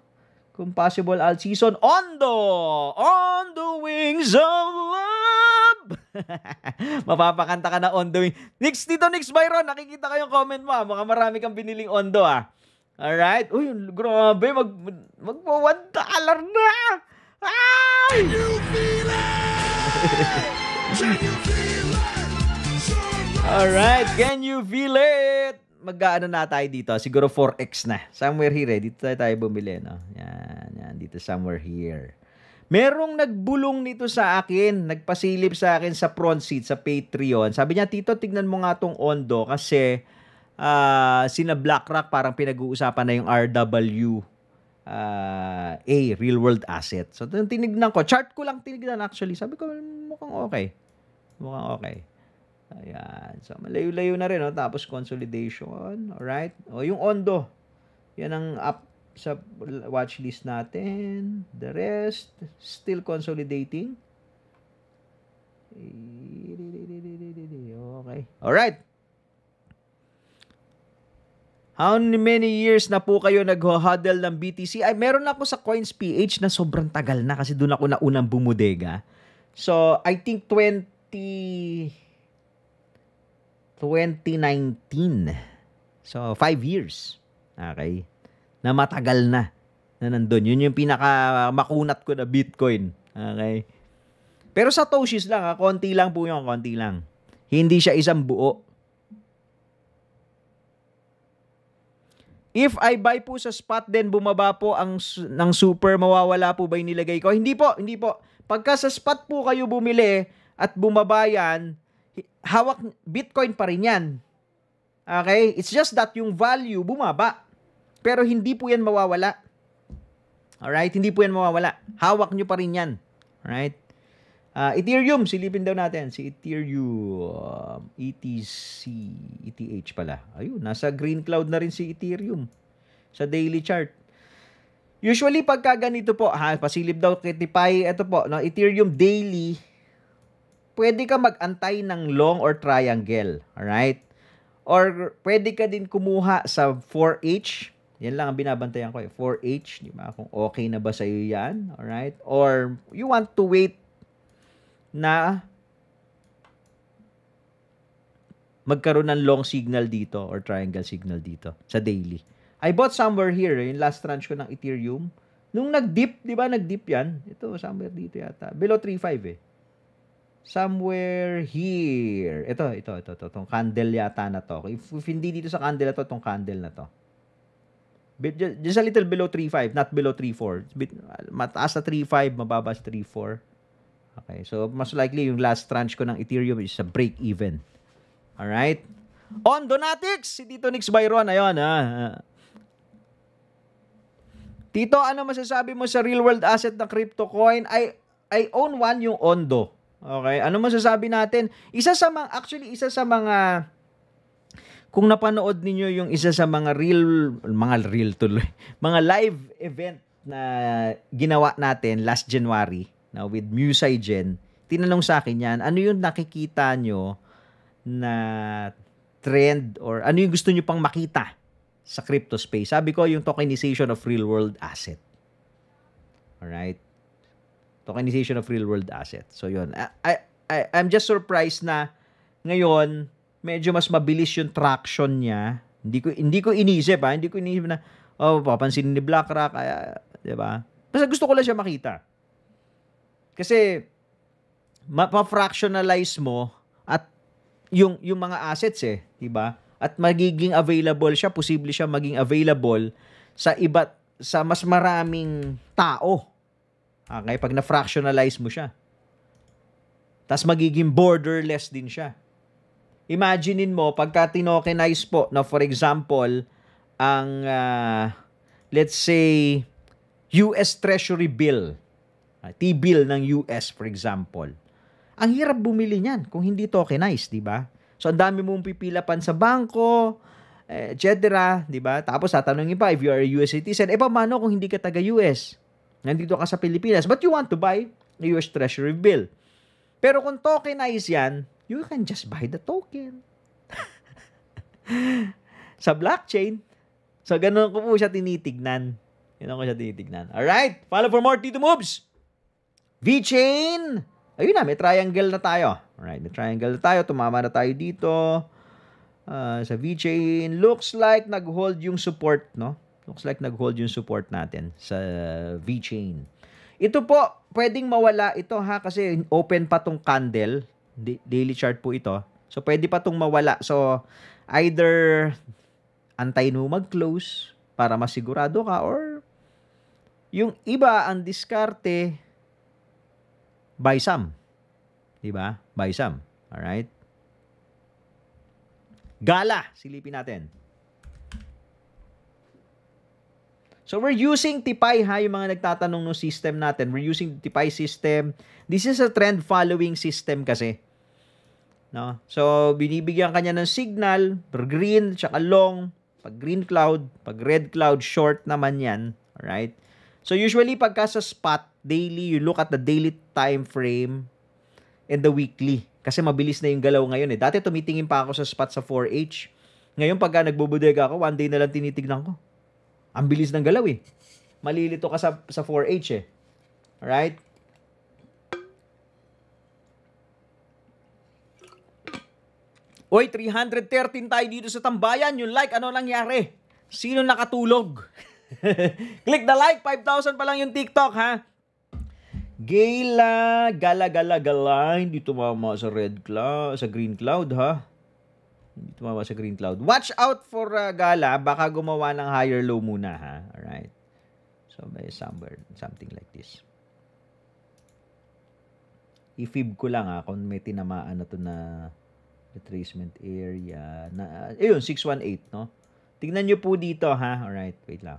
Kung possible, all season, Ondo! On the wings of love! Mapapakanta ka na on the wings. Nix, dito Nix Byron, nakikita ko yung comment mo. Ah. Mukhang marami kang biniling Ondo ah. Alright? Uy, grabe, mag, magpo one dollar na! Ay! you feel it? Can you feel it? Alright, can you feel it? Mag-ano na tayo dito? Siguro 4X na. Somewhere here eh. Dito tayo, tayo bumili, no? Yan, yan. Dito somewhere here. Merong nagbulong nito sa akin, nagpasilip sa akin sa front seat sa Patreon. Sabi niya, Tito, tignan mo nga tong Ondo kasi uh, sina BlackRock parang pinag-uusapan na yung RW uh, ah, A, real world asset. So, tinignan ko. Chart ko lang tinignan actually. Sabi ko, mukhang okay. Mukhang okay. Ayan. So, malayo-layo na rin. No? Tapos, consolidation. Alright? O, yung Ondo. Yan ang up sa watch list natin. The rest, still consolidating. Okay. Alright. How many years na po kayo nagho-huddle ng BTC? Ay, meron ako sa Coins PH na sobrang tagal na kasi doon ako na unang bumudega. So, I think 20 2019. So, five years. Okay? Na matagal na na nandun. Yun yung pinaka makunat ko na Bitcoin. Okay? Pero sa Toshis lang, ha? konti lang po yun, konti lang. Hindi siya isang buo. If I buy po sa spot then bumaba po ang ng super mawawala po ba yung nilagay ko? Hindi po, hindi po. Pagka sa spot po kayo bumili at bumaba yan, hawak Bitcoin pa rin yan. Okay? It's just that yung value bumaba. Pero hindi po yan mawawala. Alright? Hindi po yan mawawala. Hawak nyo pa rin yan. Alright? Uh, Ethereum, silipin daw natin. Si Ethereum. ETC. ETH pala. Ayun, nasa green cloud na rin si Ethereum. Sa daily chart. Usually, pagka ganito po, ha, pasilip daw kay Tipay, ito po, no, Ethereum daily, pwede ka mag-antay ng long or triangle. Alright? Or pwede ka din kumuha sa 4H. Yan lang ang binabantayan ko eh. 4H, di ba? Kung okay na ba sa iyo yan. Alright? Or you want to wait na magkaroon ng long signal dito or triangle signal dito sa daily. I bought somewhere here, eh, yung last tranche ko ng Ethereum. Nung nag-dip, di ba nag-dip yan? Ito, somewhere dito yata. Below 3.5 eh somewhere here. Ito, ito, ito, ito, itong candle yata na to. If, if hindi dito sa candle na to, itong candle na to. Just, just a little below 3.5, not below 3.4. Bit, Mataas sa 3.5, mababa sa 3.4. Okay, so most likely yung last tranche ko ng Ethereum is a break even. All right? On Donatics, si Tito Nix Byron, ayun ha. Ah, ah. Tito, ano masasabi mo sa real world asset na crypto coin? I I own one yung Ondo. Okay? Ano masasabi natin? Isa sa mga, actually, isa sa mga, kung napanood niyo yung isa sa mga real, mga real tuloy, mga live event na ginawa natin last January na with Musai Gen, tinanong sa akin yan, ano yung nakikita nyo na trend or ano yung gusto nyo pang makita sa crypto space? Sabi ko, yung tokenization of real world asset. Alright? Tokenization of real-world assets. So, yun. I, I, I, I'm just surprised na ngayon, medyo mas mabilis yung traction niya. Hindi ko hindi ko inisip ha, hindi ko inisip na oh, papansin ni BlackRock, kaya, ah, 'di ba? Basta gusto ko lang siya makita. Kasi mapa-fractionalize mo at yung yung mga assets eh, 'di ba? At magiging available siya, posible siya maging available sa iba sa mas maraming tao Okay? Pag na-fractionalize mo siya. Tapos magiging borderless din siya. Imaginein mo, pagka tinokenize po na for example, ang uh, let's say US Treasury Bill, ah, T-bill ng US for example. Ang hirap bumili niyan kung hindi tokenized, di ba? So ang dami mong pipilapan sa bangko, etc., di ba? Tapos tatanungin pa if you are a US citizen, eh paano kung hindi ka taga US? nandito ka sa Pilipinas, but you want to buy a US Treasury bill. Pero kung tokenized yan, you can just buy the token. sa blockchain. So, ganun ko po siya tinitignan. Ganun ko siya tinitignan. Alright, follow for more Tito Moves! v Ayun na, may triangle na tayo. Alright, may triangle na tayo. Tumama na tayo dito. Uh, sa v looks like nag-hold yung support, no? Looks like nag-hold yung support natin sa V-chain. Ito po, pwedeng mawala ito ha kasi open pa tong candle. Daily chart po ito. So, pwede pa tong mawala. So, either antayin mo mag-close para masigurado ka or yung iba ang diskarte buy some. 'Di ba? Buy some. All right? Gala, silipin natin. So we're using Tipay ha, yung mga nagtatanong ng system natin. We're using Tipay system. This is a trend following system kasi. No? So binibigyan kanya ng signal, per green, tsaka long, pag green cloud, pag red cloud, short naman yan. Alright? So usually pagka sa spot, daily, you look at the daily time frame and the weekly. Kasi mabilis na yung galaw ngayon eh. Dati tumitingin pa ako sa spot sa 4H. Ngayon pagka nagbubudega ako, one day na lang tinitignan ko ang bilis ng galaw eh. Malilito ka sa, sa 4H eh. Alright? Oy, 313 tayo dito sa tambayan. Yung like, ano nangyari? Sino nakatulog? Click the like. 5,000 pa lang yung TikTok, ha? Gala, gala, gala, gala. Hindi tumama sa red cloud, sa green cloud, ha? Hindi tumama sa green cloud. Watch out for uh, gala. Baka gumawa ng higher low muna ha. Alright. So may somewhere, something like this. I-fib ko lang ha kung may tinamaan na to na retracement area. Na, uh, yun, 618 no? Tingnan nyo po dito ha. Alright, wait lang.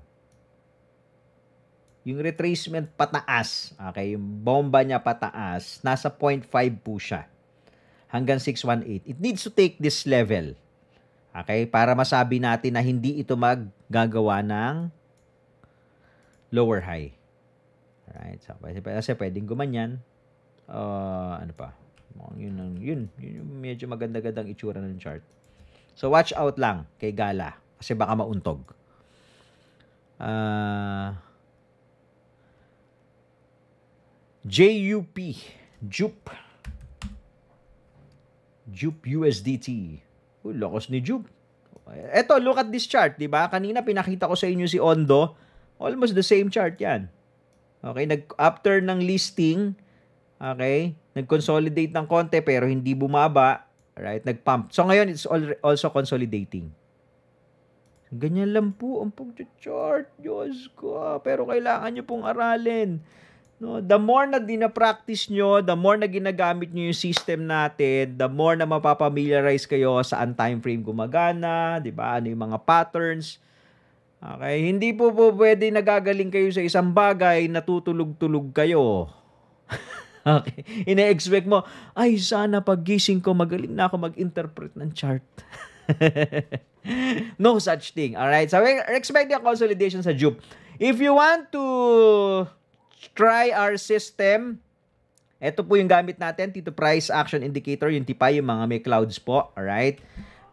Yung retracement pataas, okay, yung bomba niya pataas, nasa 0.5 po siya hanggang 618. It needs to take this level. Okay? Para masabi natin na hindi ito maggagawa ng lower high. Alright? So, kasi, kasi pwedeng gumanyan. Uh, ah, ano pa? Yun, ang, yun, yun yung medyo maganda-gandang itsura ng chart. So, watch out lang kay Gala. Kasi baka mauntog. Uh, ah, JUP. JUP. Jupe USDT. Uy, lakas ni Jupe. Eto, look at this chart, di ba? Kanina pinakita ko sa inyo si Ondo. Almost the same chart yan. Okay, nag after ng listing, okay, nag-consolidate ng konti pero hindi bumaba. Right, nag-pump. So ngayon, it's also consolidating. Ganyan lang po ang pag-chart. Diyos ko. Pero kailangan nyo pong aralin. No, the more na dinapractice nyo, the more na ginagamit nyo yung system natin, the more na mapapamiliarize kayo saan time frame gumagana, di ba? Ano yung mga patterns. Okay, hindi po po pwede nagagaling kayo sa isang bagay, natutulog-tulog kayo. okay, ina expect mo, ay sana pagising ko, magaling na ako mag-interpret ng chart. no such thing, All right. So, we're expecting a consolidation sa Jupe. If you want to try our system. Ito po yung gamit natin, Tito Price Action Indicator, yung TIPA, yung mga may clouds po, all right?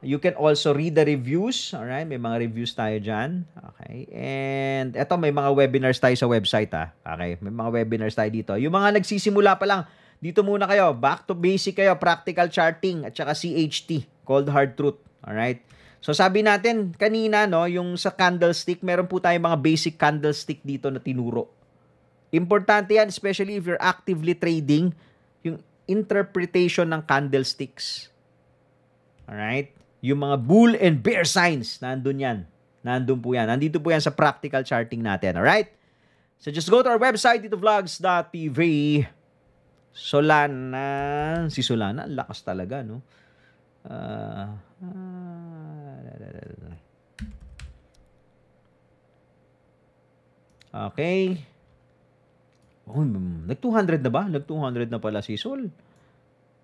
You can also read the reviews, all right? May mga reviews tayo diyan. okay? And eto, may mga webinars tayo sa website, ah. Okay, may mga webinars tayo dito. Yung mga nagsisimula pa lang, dito muna kayo, back to basic kayo, practical charting, at saka CHT, cold hard truth, all right? So sabi natin kanina no, yung sa candlestick, meron po tayong mga basic candlestick dito na tinuro. Importante yan, especially if you're actively trading, yung interpretation ng candlesticks. Alright? Yung mga bull and bear signs, nandun yan. Nandun po yan. Nandito po yan sa practical charting natin. Alright? So just go to our website, dito Solana. Si Solana, lakas talaga, no? Uh, uh, Okay. Oh, hmm, nag-200 na ba? Nag-200 na pala si Sol.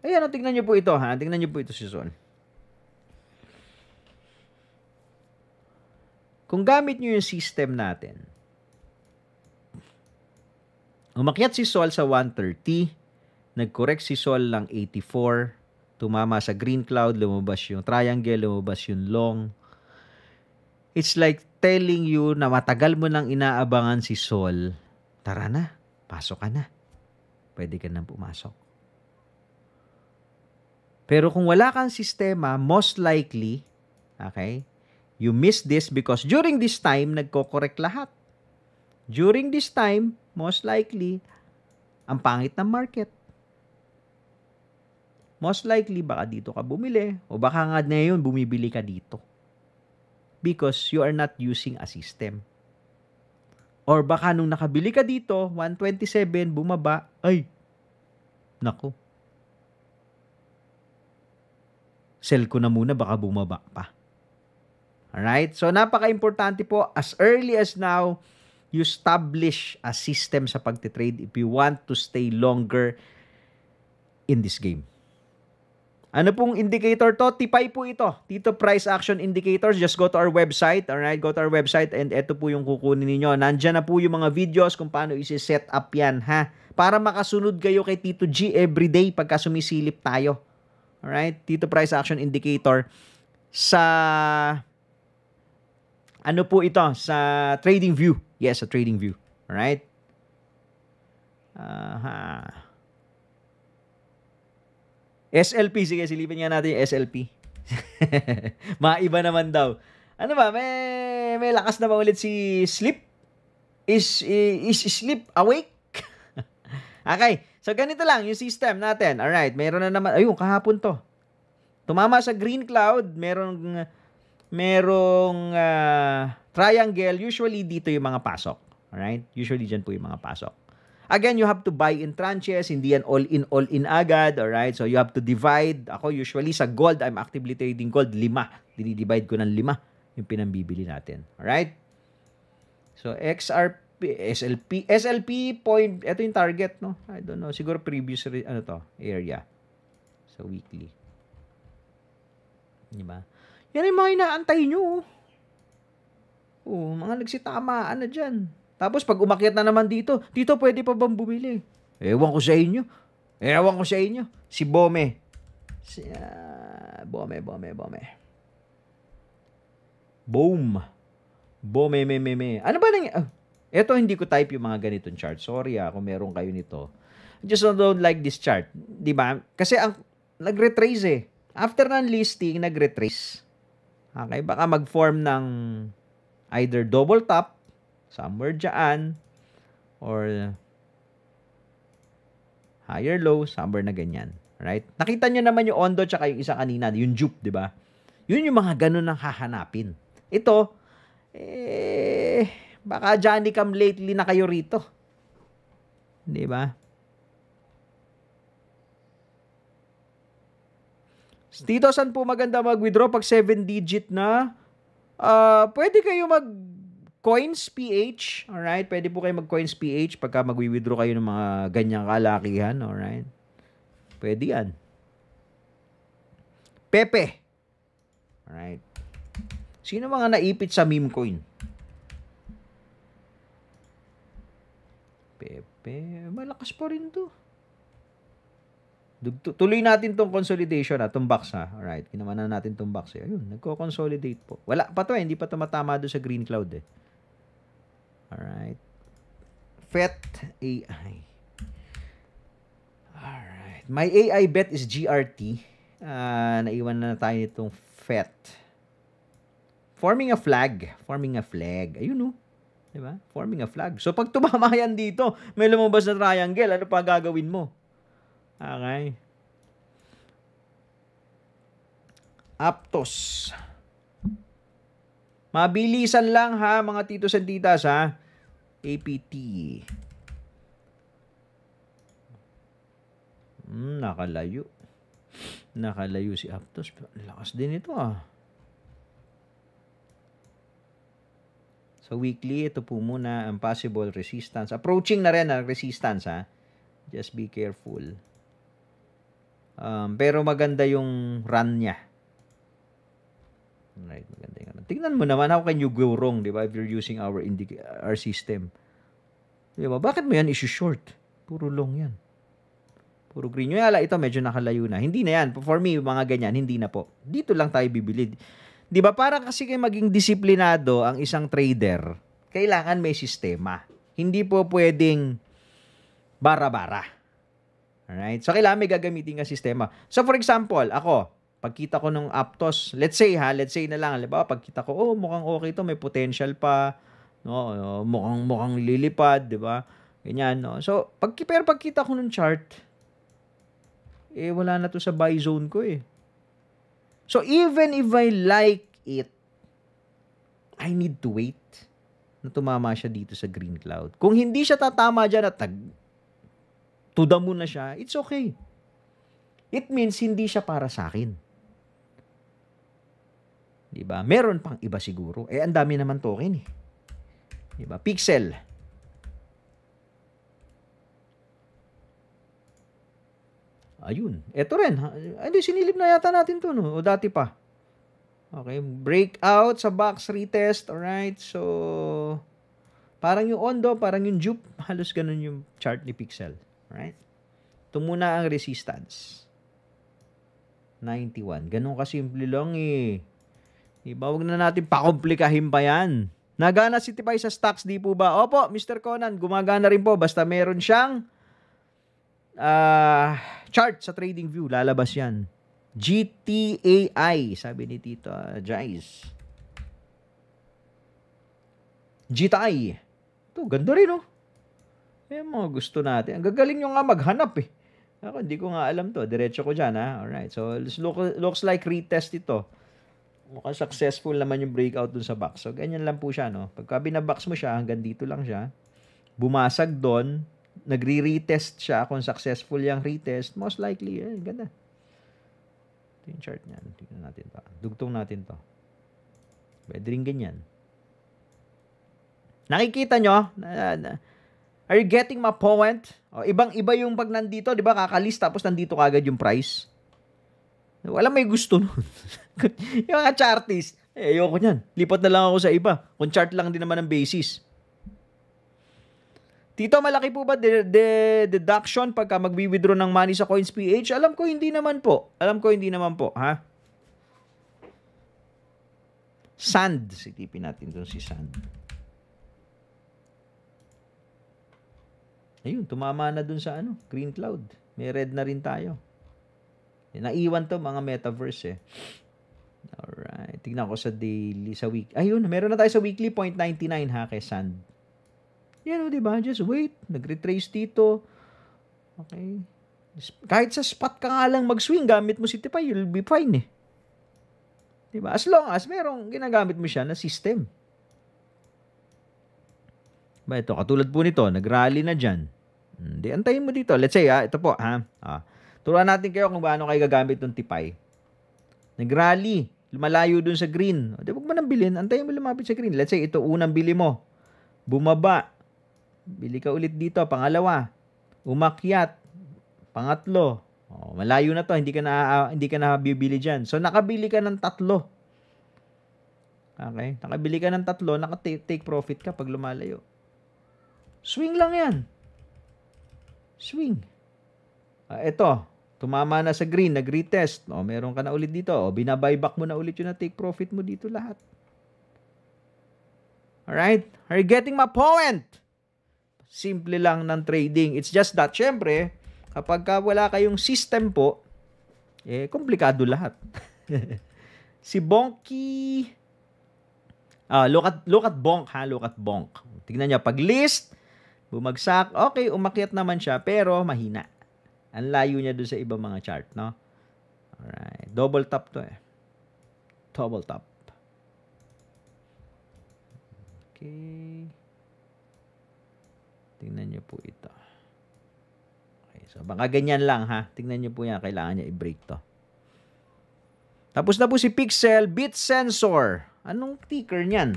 Ayan, eh, tingnan niyo po ito ha. Tingnan niyo po ito si Sol. Kung gamit niyo yung system natin, umakyat si Sol sa 130, nag-correct si Sol ng 84, tumama sa green cloud, lumabas yung triangle, lumabas yung long. It's like telling you na matagal mo nang inaabangan si Sol, tara na, pasok ka na. Pwede ka nang pumasok. Pero kung wala kang sistema, most likely, okay, you miss this because during this time, nagko-correct lahat. During this time, most likely, ang pangit ng market. Most likely, baka dito ka bumili o baka nga ngayon bumibili ka dito because you are not using a system. Or baka nung nakabili ka dito, 127, bumaba, ay, nako. Sell ko na muna, baka bumaba pa. Alright? So, napaka-importante po, as early as now, you establish a system sa pagtitrade if you want to stay longer in this game. Ano pong indicator to? Tipay po ito. Dito price action indicators. Just go to our website. Alright, go to our website and ito po yung kukunin ninyo. Nandyan na po yung mga videos kung paano isi-set up yan ha. Para makasunod kayo kay Tito G everyday pagka sumisilip tayo. Alright, Tito price action indicator sa ano po ito? Sa trading view. Yes, sa trading view. Alright? Aha. Uh-huh. SLP, sige, silipin nga natin yung SLP. Maiba naman daw. Ano ba, may, may lakas na ba ulit si Sleep? Is, is, is Sleep awake? okay, so ganito lang yung system natin. Alright, meron na naman, ayun, kahapon to. Tumama sa green cloud, merong, merong uh, triangle, usually dito yung mga pasok. Alright? Usually dyan po yung mga pasok. Again, you have to buy in tranches, hindi yan all-in, all-in agad, alright? So, you have to divide. Ako, usually sa gold, I'm actively trading gold, lima. Dinidivide ko ng lima yung pinambibili natin, alright? So, XRP, SLP, SLP point, ito yung target, no? I don't know, siguro previous, ano to, area. So, weekly. Di ba? Yan yung mga inaantay nyo, oh. Oh, mga nagsitama, ano dyan? Tapos pag umakyat na naman dito, dito pwede pa bang bumili? Ewan ko sa inyo. Ewan ko sa inyo. Si Bome. Si, uh, Bome, Bome, Bome. Boom. Bome, me, me, me. Ano ba nang... Uh, ah, ito, hindi ko type yung mga ganitong chart. Sorry ah, kung meron kayo nito. Just don't like this chart. Di ba? Kasi ang nag-retrace eh. After ng listing, nag-retrace. Okay, baka mag-form ng either double top somewhere dyan, or higher low, somewhere na ganyan. Right? Nakita nyo naman yung Ondo tsaka yung isa kanina, yung Jupe, di ba? Yun yung mga ganun ang hahanapin. Ito, eh, baka Johnny Cam lately na kayo rito. Di ba? Tito, saan po maganda mag-withdraw pag 7 digit na? Uh, pwede kayo mag Coins PH, all right? Pwede po kayo mag coins PH pagka mag-withdraw kayo ng mga ganyang kalakihan, all right? Pwede yan. Pepe. All right. Sino mga naipit sa meme coin? Pepe. Malakas pa rin to. Tuloy natin tong consolidation at ah, tong box ha. Ah. All right. na natin tong box eh. Ayun, nagko-consolidate po. Wala pa to eh, hindi pa tumatama do sa green cloud eh. Alright. Fet AI. Alright. My AI bet is GRT. Uh, ah, naiwan na tayo itong FET. Forming a flag. Forming a flag. Ayun o. Oh. Diba? Forming a flag. So, pag tumama yan dito, may lumabas na triangle. Ano pa gagawin mo? Okay. Aptos. Aptos. Mabilisan lang ha, mga titos and titas ha. APT. Hmm, nakalayo. Nakalayo si Aptos. Lakas din ito ah. So weekly, ito po muna ang possible resistance. Approaching na rin ang resistance ha. Just be careful. Um, pero maganda yung run niya. Right, maganda yung Tingnan mo naman, how can you go wrong, di ba, if you're using our, indica- our system? Di ba? Bakit mo yan issue short? Puro long yan. Puro green. Yung ala, ito medyo nakalayo na. Hindi na yan. For me, mga ganyan, hindi na po. Dito lang tayo bibili. Di ba? Para kasi kayo maging disiplinado ang isang trader, kailangan may sistema. Hindi po pwedeng bara-bara. Alright? So, kailangan may gagamitin ka sistema. So, for example, ako, pagkita ko ng Aptos, let's say ha, let's say na lang, halimbawa pagkita ko, oh, mukhang okay to, may potential pa, no, oh, mukhang, mukhang lilipad, di ba? Ganyan, no? So, pag, pero pagkita ko ng chart, eh, wala na to sa buy zone ko eh. So, even if I like it, I need to wait na tumama siya dito sa green cloud. Kung hindi siya tatama dyan at tag, to the moon na siya, it's okay. It means hindi siya para sa akin. 'Di ba? Meron pang iba siguro. Eh ang dami naman token eh. 'Di ba? Pixel. Ayun. Ito rin. Hindi, sinilip na yata natin to, no? O dati pa. Okay. Breakout sa box retest. Alright. So, parang yung Ondo, parang yung Jupe. Halos ganun yung chart ni Pixel. Alright. Ito muna ang resistance. 91. Ganun kasimple lang eh. Diba? Huwag na natin pakomplikahin pa yan. Nagana si Tipay sa stocks, di po ba? Opo, Mr. Conan, gumagana rin po. Basta meron siyang uh, chart sa trading view. Lalabas yan. GTAI, sabi ni Tito uh, Jais. GTAI. Ito, ganda rin, oh. Eh, mga gusto natin. Ang gagaling nyo nga maghanap, eh. Ako, hindi ko nga alam to. Diretso ko dyan, ha? Alright, so looks, looks like retest ito mukhang successful naman yung breakout dun sa box. So, ganyan lang po siya, no? Pagka binabox mo siya, hanggang dito lang siya, bumasag doon, nagre-retest siya. Kung successful yung retest, most likely, eh, ganda. Ito yung chart niyan. Tingnan natin to. Dugtong natin to. Pwede rin ganyan. Nakikita nyo? Na, na, are you getting my point? O, ibang-iba yung pag nandito, di ba? Kakalis, tapos nandito kagad yung price. Wala may gusto nun. yung mga chartist, eh, ayoko niyan. Lipat na lang ako sa iba. Kung chart lang din naman ang basis. Tito, malaki po ba de- de- deduction pagka magwi-withdraw ng money sa Coins PH? Alam ko hindi naman po. Alam ko hindi naman po, ha? Sand. Sitipin natin doon si Sand. Ayun, tumama na doon sa ano, Green Cloud. May red na rin tayo. Naiwan to mga metaverse eh. Alright. Tignan ko sa daily, sa week. Ayun, meron na tayo sa weekly, 0.99 ha, kay Sand. Yan o, oh, ba? Diba? Just wait. Nag-retrace dito. Okay. Kahit sa spot ka nga lang mag-swing, gamit mo si Tipay, you'll be fine eh. Diba? As long as merong ginagamit mo siya na system. Ba, diba? ito, katulad po nito, nag na dyan. Hindi, hmm, antayin mo dito. Let's say, ah, ito po, ha, Ah, Turuan natin kayo kung paano kayo gagamit ng tipay. Nag-rally. Lumalayo dun sa green. O, di ba nang bilhin? Antayin mo lumapit sa green. Let's say, ito unang bili mo. Bumaba. Bili ka ulit dito. Pangalawa. Umakyat. Pangatlo. O, malayo na to. Hindi ka na, uh, hindi ka na bibili dyan. So, nakabili ka ng tatlo. Okay? Nakabili ka ng tatlo. Naka-take profit ka pag lumalayo. Swing lang yan. Swing. Uh, ah, ito tumama na sa green, nag-retest, o meron ka na ulit dito, oh, binabuyback mo na ulit yung na-take profit mo dito lahat. Alright? Are you getting my point? Simple lang ng trading. It's just that, syempre, kapag wala kayong system po, eh, komplikado lahat. si Bonky, ah, look at, look at Bonk, ha? Look at Bonk. Tignan niya, pag list, bumagsak, okay, umakyat naman siya, pero mahina. Ang layo niya doon sa ibang mga chart, no? Alright. Double top to eh. Double top. Okay. Tingnan niyo po ito. Okay. So, baka ganyan lang ha. Tingnan niyo po yan. Kailangan niya i-break to. Tapos na po si Pixel Bit Sensor. Anong ticker niyan?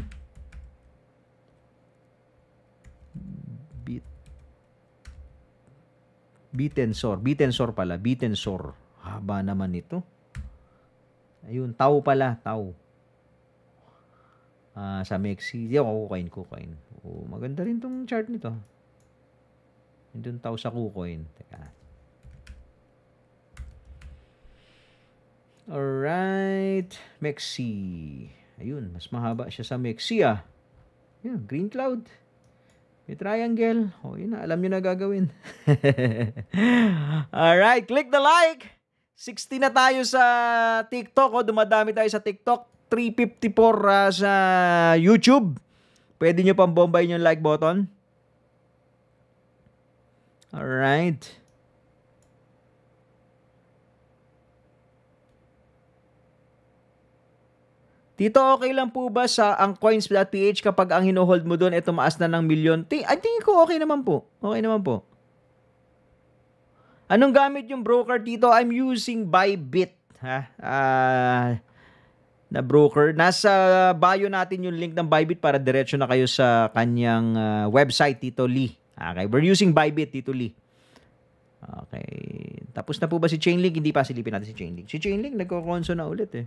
Bitensor. Bitensor pala. Bitensor. Haba naman ito. Ayun, tao pala. Tao. Uh, ah, sa Mexi. Di ako kukain, kukain. Oh, maganda rin tong chart nito. yung tao sa kukain. Teka. Alright. Mexi. Ayun, mas mahaba siya sa Mexi ah. Yeah, green cloud. May triangle. O, oh, yun na. Alam nyo na gagawin. Alright, click the like! 60 na tayo sa TikTok. oh, dumadami tayo sa TikTok. 354 uh, ah, sa YouTube. Pwede nyo pang bombayin yung like button. Alright. Tito, okay lang po ba sa ang coins.ph kapag ang hinohold mo doon ay eh, maas na ng milyon? Ting, I think ko okay naman po. Okay naman po. Anong gamit yung broker dito? I'm using Bybit. Ha? Uh, na broker. Nasa bio natin yung link ng Bybit para diretso na kayo sa kanyang uh, website, Tito Lee. Okay, we're using Bybit, Tito Lee. Okay. Tapos na po ba si Chainlink? Hindi pa silipin natin si Chainlink. Si Chainlink nagko-conso na ulit eh.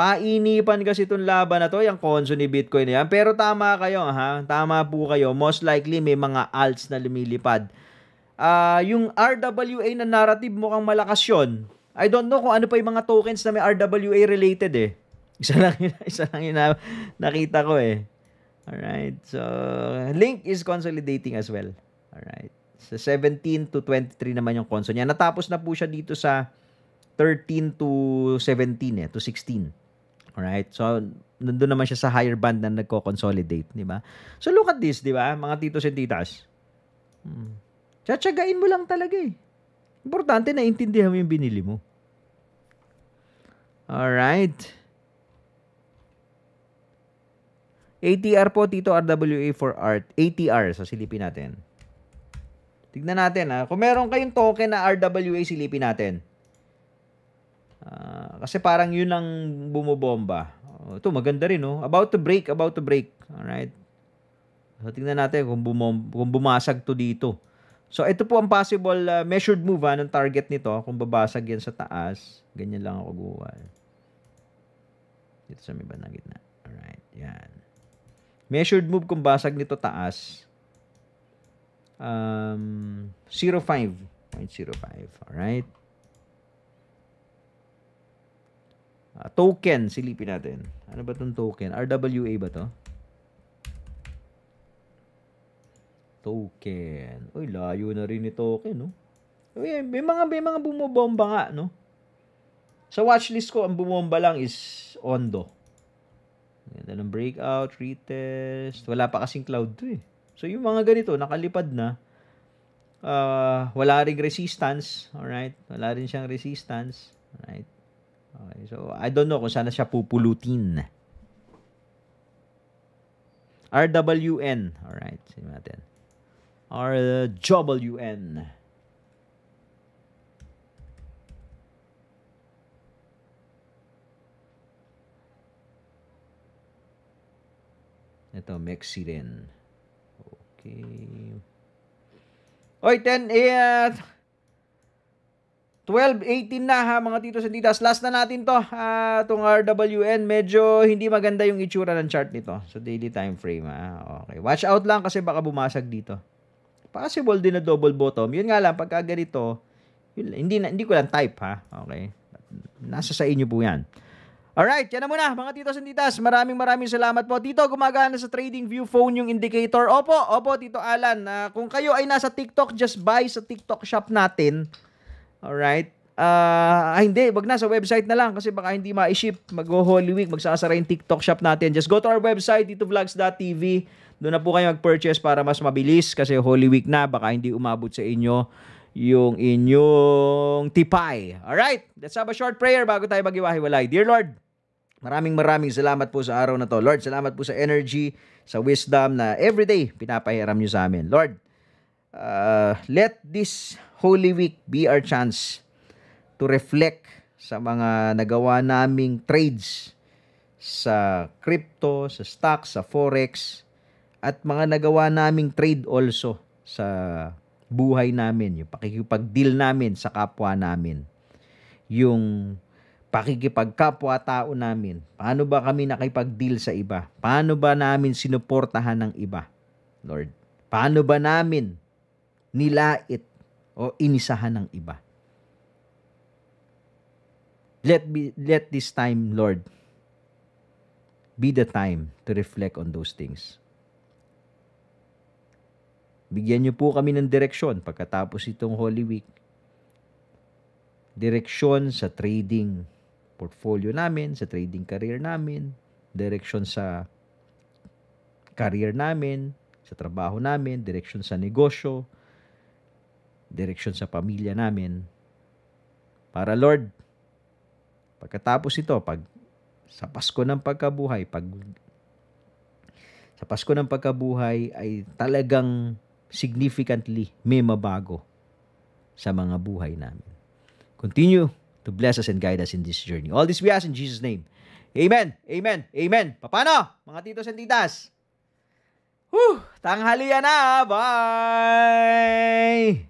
Painipan kasi itong laban na to, yung konso ni Bitcoin na yan. Pero tama kayo, ha? Tama po kayo. Most likely, may mga alts na lumilipad. Uh, yung RWA na narrative, mukhang malakas yon. I don't know kung ano pa yung mga tokens na may RWA related eh. Isa lang yun, isa lang yun na nakita ko eh. Alright, so Link is consolidating as well. Alright. Sa so, 17 to 23 naman yung console niya. Natapos na po siya dito sa 13 to 17 eh, to 16. Alright? So, nandun naman siya sa higher band na nagko-consolidate, di ba? So, look at this, di ba? Mga titos and titas. Hmm. Tsatsagain mo lang talaga eh. Importante na intindihan mo yung binili mo. Alright. ATR po, Tito RWA for art. ATR, so silipin natin. Tignan natin ha. Ah. Kung meron kayong token na RWA, silipin natin. Uh, kasi parang yun ang bumobomba. Oh, ito, maganda rin, no? Oh. About to break, about to break. Alright? So, tingnan natin kung, bumom, kung bumasag to dito. So, ito po ang possible uh, measured move ha, ah, ng target nito. Kung babasag yan sa taas, ganyan lang ako gumawa. Dito sa may bandang gitna. Alright, yan. Measured move kung basag nito taas. Um, 0.5. 0.05. Alright? Uh, token, silipin natin. Ano ba tong token? RWA ba to? Token. Uy, layo na rin ni token, no? may, eh, may mga, may mga bumobomba nga, no? Sa watchlist ko, ang bumomba lang is Ondo. Ganda ng breakout, retest. Wala pa kasing cloud to eh. So, yung mga ganito, nakalipad na. Uh, wala rin resistance. Alright? Wala rin siyang resistance. Alright? Okay, so, I don't know kung saan siya pupulutin. RWN. Alright, sige natin. RWN. Ito, Mexi rin. Okay. Oy, 10 eh, a.m. Ah, 12.18 na ha mga titos and titas. Last na natin to, uh, itong RWN. Medyo hindi maganda yung itsura ng chart nito. So daily time frame ha. Okay. Watch out lang kasi baka bumasag dito. Possible din na double bottom. Yun nga lang, pagka ganito, yun, hindi, na, hindi ko lang type ha. Okay. Nasa sa inyo po yan. Alright, yan na muna mga titos and titas. Maraming maraming salamat po. Tito, gumagana sa trading view phone yung indicator. Opo, opo Tito Alan. Uh, kung kayo ay nasa TikTok, just buy sa TikTok shop natin. Alright? Uh, ah, hindi, wag na sa website na lang kasi baka hindi ma-ship. Mag-Holy Week, magsasara yung TikTok shop natin. Just go to our website, ditovlogs.tv. Doon na po kayo mag-purchase para mas mabilis kasi Holy Week na, baka hindi umabot sa inyo yung inyong tipay. Alright, let's have a short prayer bago tayo magiwahiwalay. Dear Lord, maraming maraming salamat po sa araw na to. Lord, salamat po sa energy, sa wisdom na everyday pinapahiram nyo sa amin. Lord, uh, let this Holy Week be our chance to reflect sa mga nagawa naming trades sa crypto, sa stocks, sa forex, at mga nagawa naming trade also sa buhay namin, yung pakikipag-deal namin sa kapwa namin, yung pakikipagkapwa-tao namin, paano ba kami nakipag-deal sa iba? Paano ba namin sinuportahan ng iba, Lord? Paano ba namin nilait o inisahan ng iba. Let be let this time, Lord, be the time to reflect on those things. Bigyan niyo po kami ng direksyon pagkatapos itong Holy Week. Direksyon sa trading portfolio namin, sa trading career namin, direksyon sa career namin, sa trabaho namin, direksyon sa negosyo, direksyon sa pamilya namin. Para Lord, pagkatapos ito, pag sa Pasko ng pagkabuhay, pag sa Pasko ng pagkabuhay ay talagang significantly may mabago sa mga buhay namin. Continue to bless us and guide us in this journey. All this we ask in Jesus' name. Amen, amen, amen. Paano, mga titos and titas? Whew, tanghalian na. Bye!